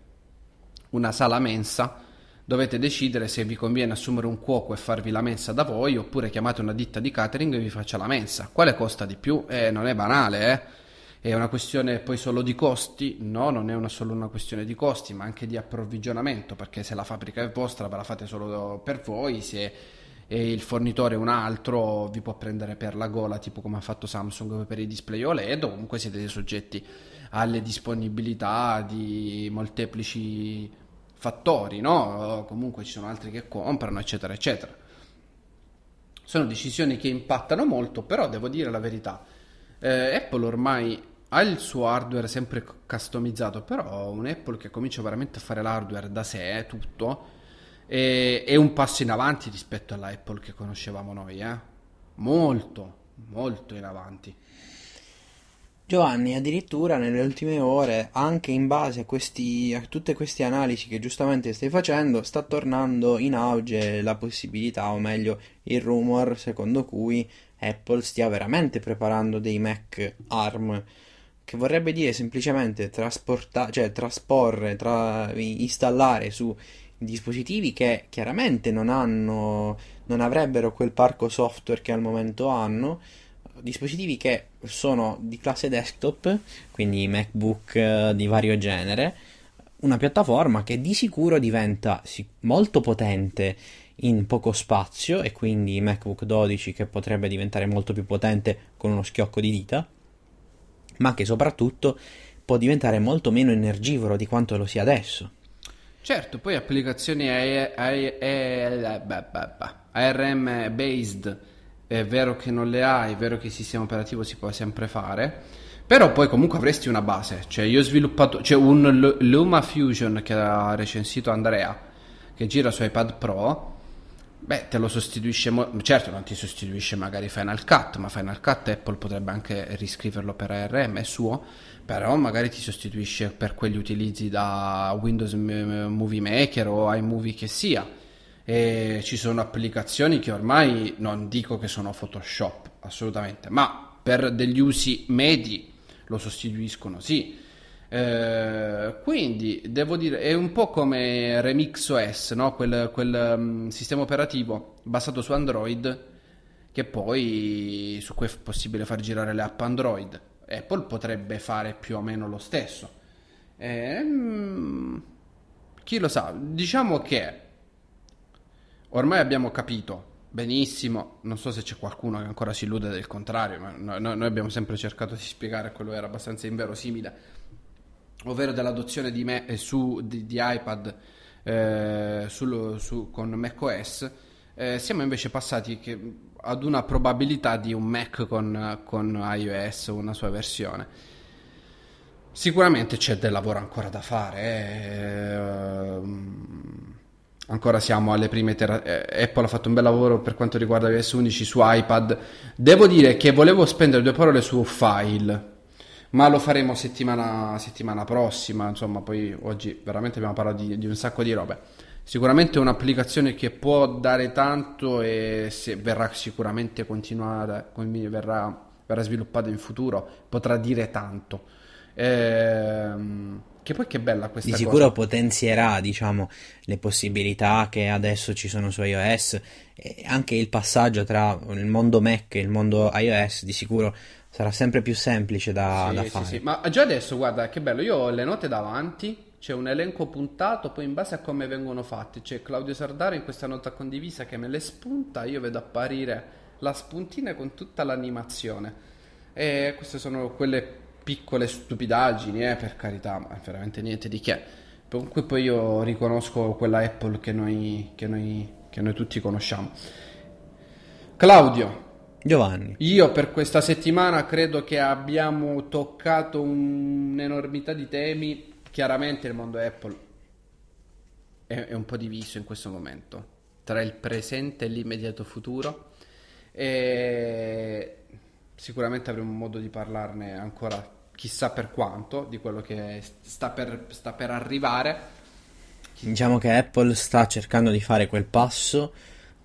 una sala mensa, dovete decidere se vi conviene assumere un cuoco e farvi la mensa da voi oppure chiamate una ditta di catering e vi faccia la mensa. Quale costa di più? Eh, non è banale, eh? È una questione poi solo di costi? No, non è una solo una questione di costi, ma anche di approvvigionamento, perché se la fabbrica è vostra ve la fate solo per voi, se il fornitore un altro vi può prendere per la gola, tipo come ha fatto Samsung per i display OLED, o comunque siete soggetti alle disponibilità di molteplici fattori, no? comunque ci sono altri che comprano, eccetera, eccetera. Sono decisioni che impattano molto, però devo dire la verità. Eh, Apple ormai ha il suo hardware sempre customizzato, però un Apple che comincia veramente a fare l'hardware da sé, eh, tutto, è, è un passo in avanti rispetto all'Apple che conoscevamo noi, eh? molto, molto in avanti. Giovanni, addirittura nelle ultime ore, anche in base a, questi, a, tutte queste analisi che giustamente stai facendo, sta tornando in auge la possibilità, o meglio, il rumor secondo cui Apple stia veramente preparando dei Mac ARM che vorrebbe dire semplicemente trasportare, cioè trasporre, tra- installare su dispositivi che chiaramente non hanno, non avrebbero quel parco software che al momento hanno, dispositivi che sono di classe desktop, quindi MacBook eh, di vario genere, una piattaforma che di sicuro diventa sic- molto potente in poco spazio e quindi MacBook 12 che potrebbe diventare molto più potente con uno schiocco di dita ma che soprattutto può diventare molto meno energivoro di quanto lo sia adesso. Certo, poi applicazioni ARM based è vero che non le hai, è vero che il sistema operativo si può sempre fare, però poi comunque avresti una base, cioè io ho sviluppato, cioè un Luma Fusion che ha recensito Andrea, che gira su iPad Pro, Beh, te lo sostituisce, mo- certo non ti sostituisce magari Final Cut, ma Final Cut Apple potrebbe anche riscriverlo per ARM, è suo, però magari ti sostituisce per quegli utilizzi da Windows Movie Maker o iMovie che sia. E ci sono applicazioni che ormai non dico che sono Photoshop, assolutamente, ma per degli usi medi lo sostituiscono, sì. Eh, quindi devo dire, è un po' come Remix OS, no? quel, quel um, sistema operativo basato su Android che poi su cui è possibile far girare le app Android. Apple potrebbe fare più o meno lo stesso. Ehm, chi lo sa, diciamo che ormai abbiamo capito benissimo, non so se c'è qualcuno che ancora si illude del contrario, ma noi, noi abbiamo sempre cercato di spiegare quello era abbastanza inverosimile ovvero dell'adozione di, me, eh, su, di, di iPad eh, sul, su, con macOS, eh, siamo invece passati che, ad una probabilità di un Mac con, con iOS o una sua versione. Sicuramente c'è del lavoro ancora da fare. Eh, ehm, ancora siamo alle prime terra- eh, Apple ha fatto un bel lavoro per quanto riguarda iOS 11 su iPad. Devo dire che volevo spendere due parole su File ma lo faremo settimana, settimana prossima, insomma poi oggi veramente abbiamo parlato di, di un sacco di robe. Sicuramente è un'applicazione che può dare tanto e se verrà sicuramente continuata, verrà, verrà sviluppata in futuro, potrà dire tanto. Ehm... Che poi che bella questa Di sicuro cosa. potenzierà, diciamo, le possibilità che adesso ci sono su iOS e anche il passaggio tra il mondo Mac e il mondo iOS di sicuro sarà sempre più semplice da, sì, da fare. Sì, sì. Ma già adesso, guarda, che bello, io ho le note davanti, c'è un elenco puntato, poi in base a come vengono fatte, c'è Claudio Sardaro in questa nota condivisa che me le spunta, io vedo apparire la spuntina con tutta l'animazione. E queste sono quelle piccole stupidaggini, eh, per carità, ma veramente niente di che. Comunque poi io riconosco quella Apple che noi, che noi, che noi tutti conosciamo. Claudio, Giovanni. Io per questa settimana credo che abbiamo toccato un'enormità di temi. Chiaramente il mondo Apple è, è un po' diviso in questo momento tra il presente e l'immediato futuro. E sicuramente avremo modo di parlarne ancora chissà per quanto di quello che sta per, sta per arrivare. Diciamo che Apple sta cercando di fare quel passo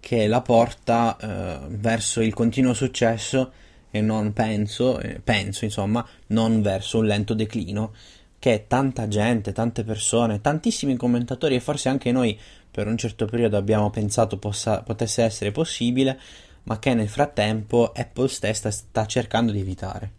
che la porta eh, verso il continuo successo e non penso, eh, penso insomma, non verso un lento declino che tanta gente, tante persone, tantissimi commentatori e forse anche noi per un certo periodo abbiamo pensato possa, potesse essere possibile, ma che nel frattempo Apple stessa sta cercando di evitare.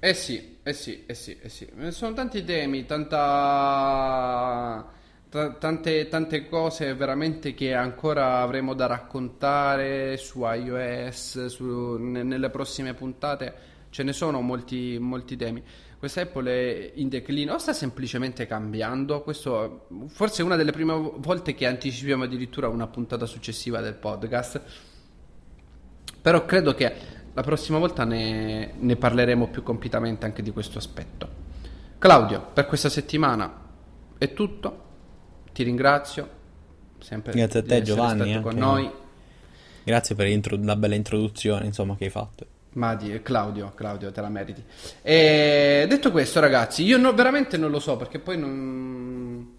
Eh sì, eh sì, eh sì, eh sì. Sono tanti temi, tanta Tante, tante, cose veramente che ancora avremo da raccontare su iOS, su, nelle prossime puntate ce ne sono molti, molti temi. Questa Apple è in declino o sta semplicemente cambiando? Questo forse è una delle prime volte che anticipiamo addirittura una puntata successiva del podcast. Però credo che la prossima volta ne, ne parleremo più compitamente anche di questo aspetto. Claudio, per questa settimana è tutto ti ringrazio. Sempre Grazie a te Giovanni. Anche... con noi. Grazie per la bella introduzione insomma, che hai fatto. Ma di, eh, Claudio, Claudio, te la meriti. E detto questo, ragazzi, io no, veramente non lo so perché poi non...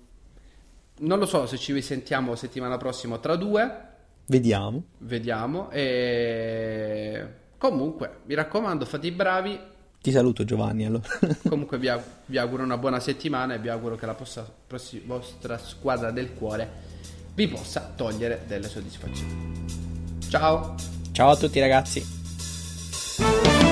non lo so se ci risentiamo settimana prossima tra due. Vediamo. Vediamo. E... Comunque, mi raccomando, fate i bravi, ti saluto Giovanni allora. [LAUGHS] Comunque vi, aug- vi, auguro una buona settimana e vi auguro che la possa- prossi- vostra squadra del cuore vi possa togliere delle soddisfazioni. Ciao! Ciao a tutti ragazzi!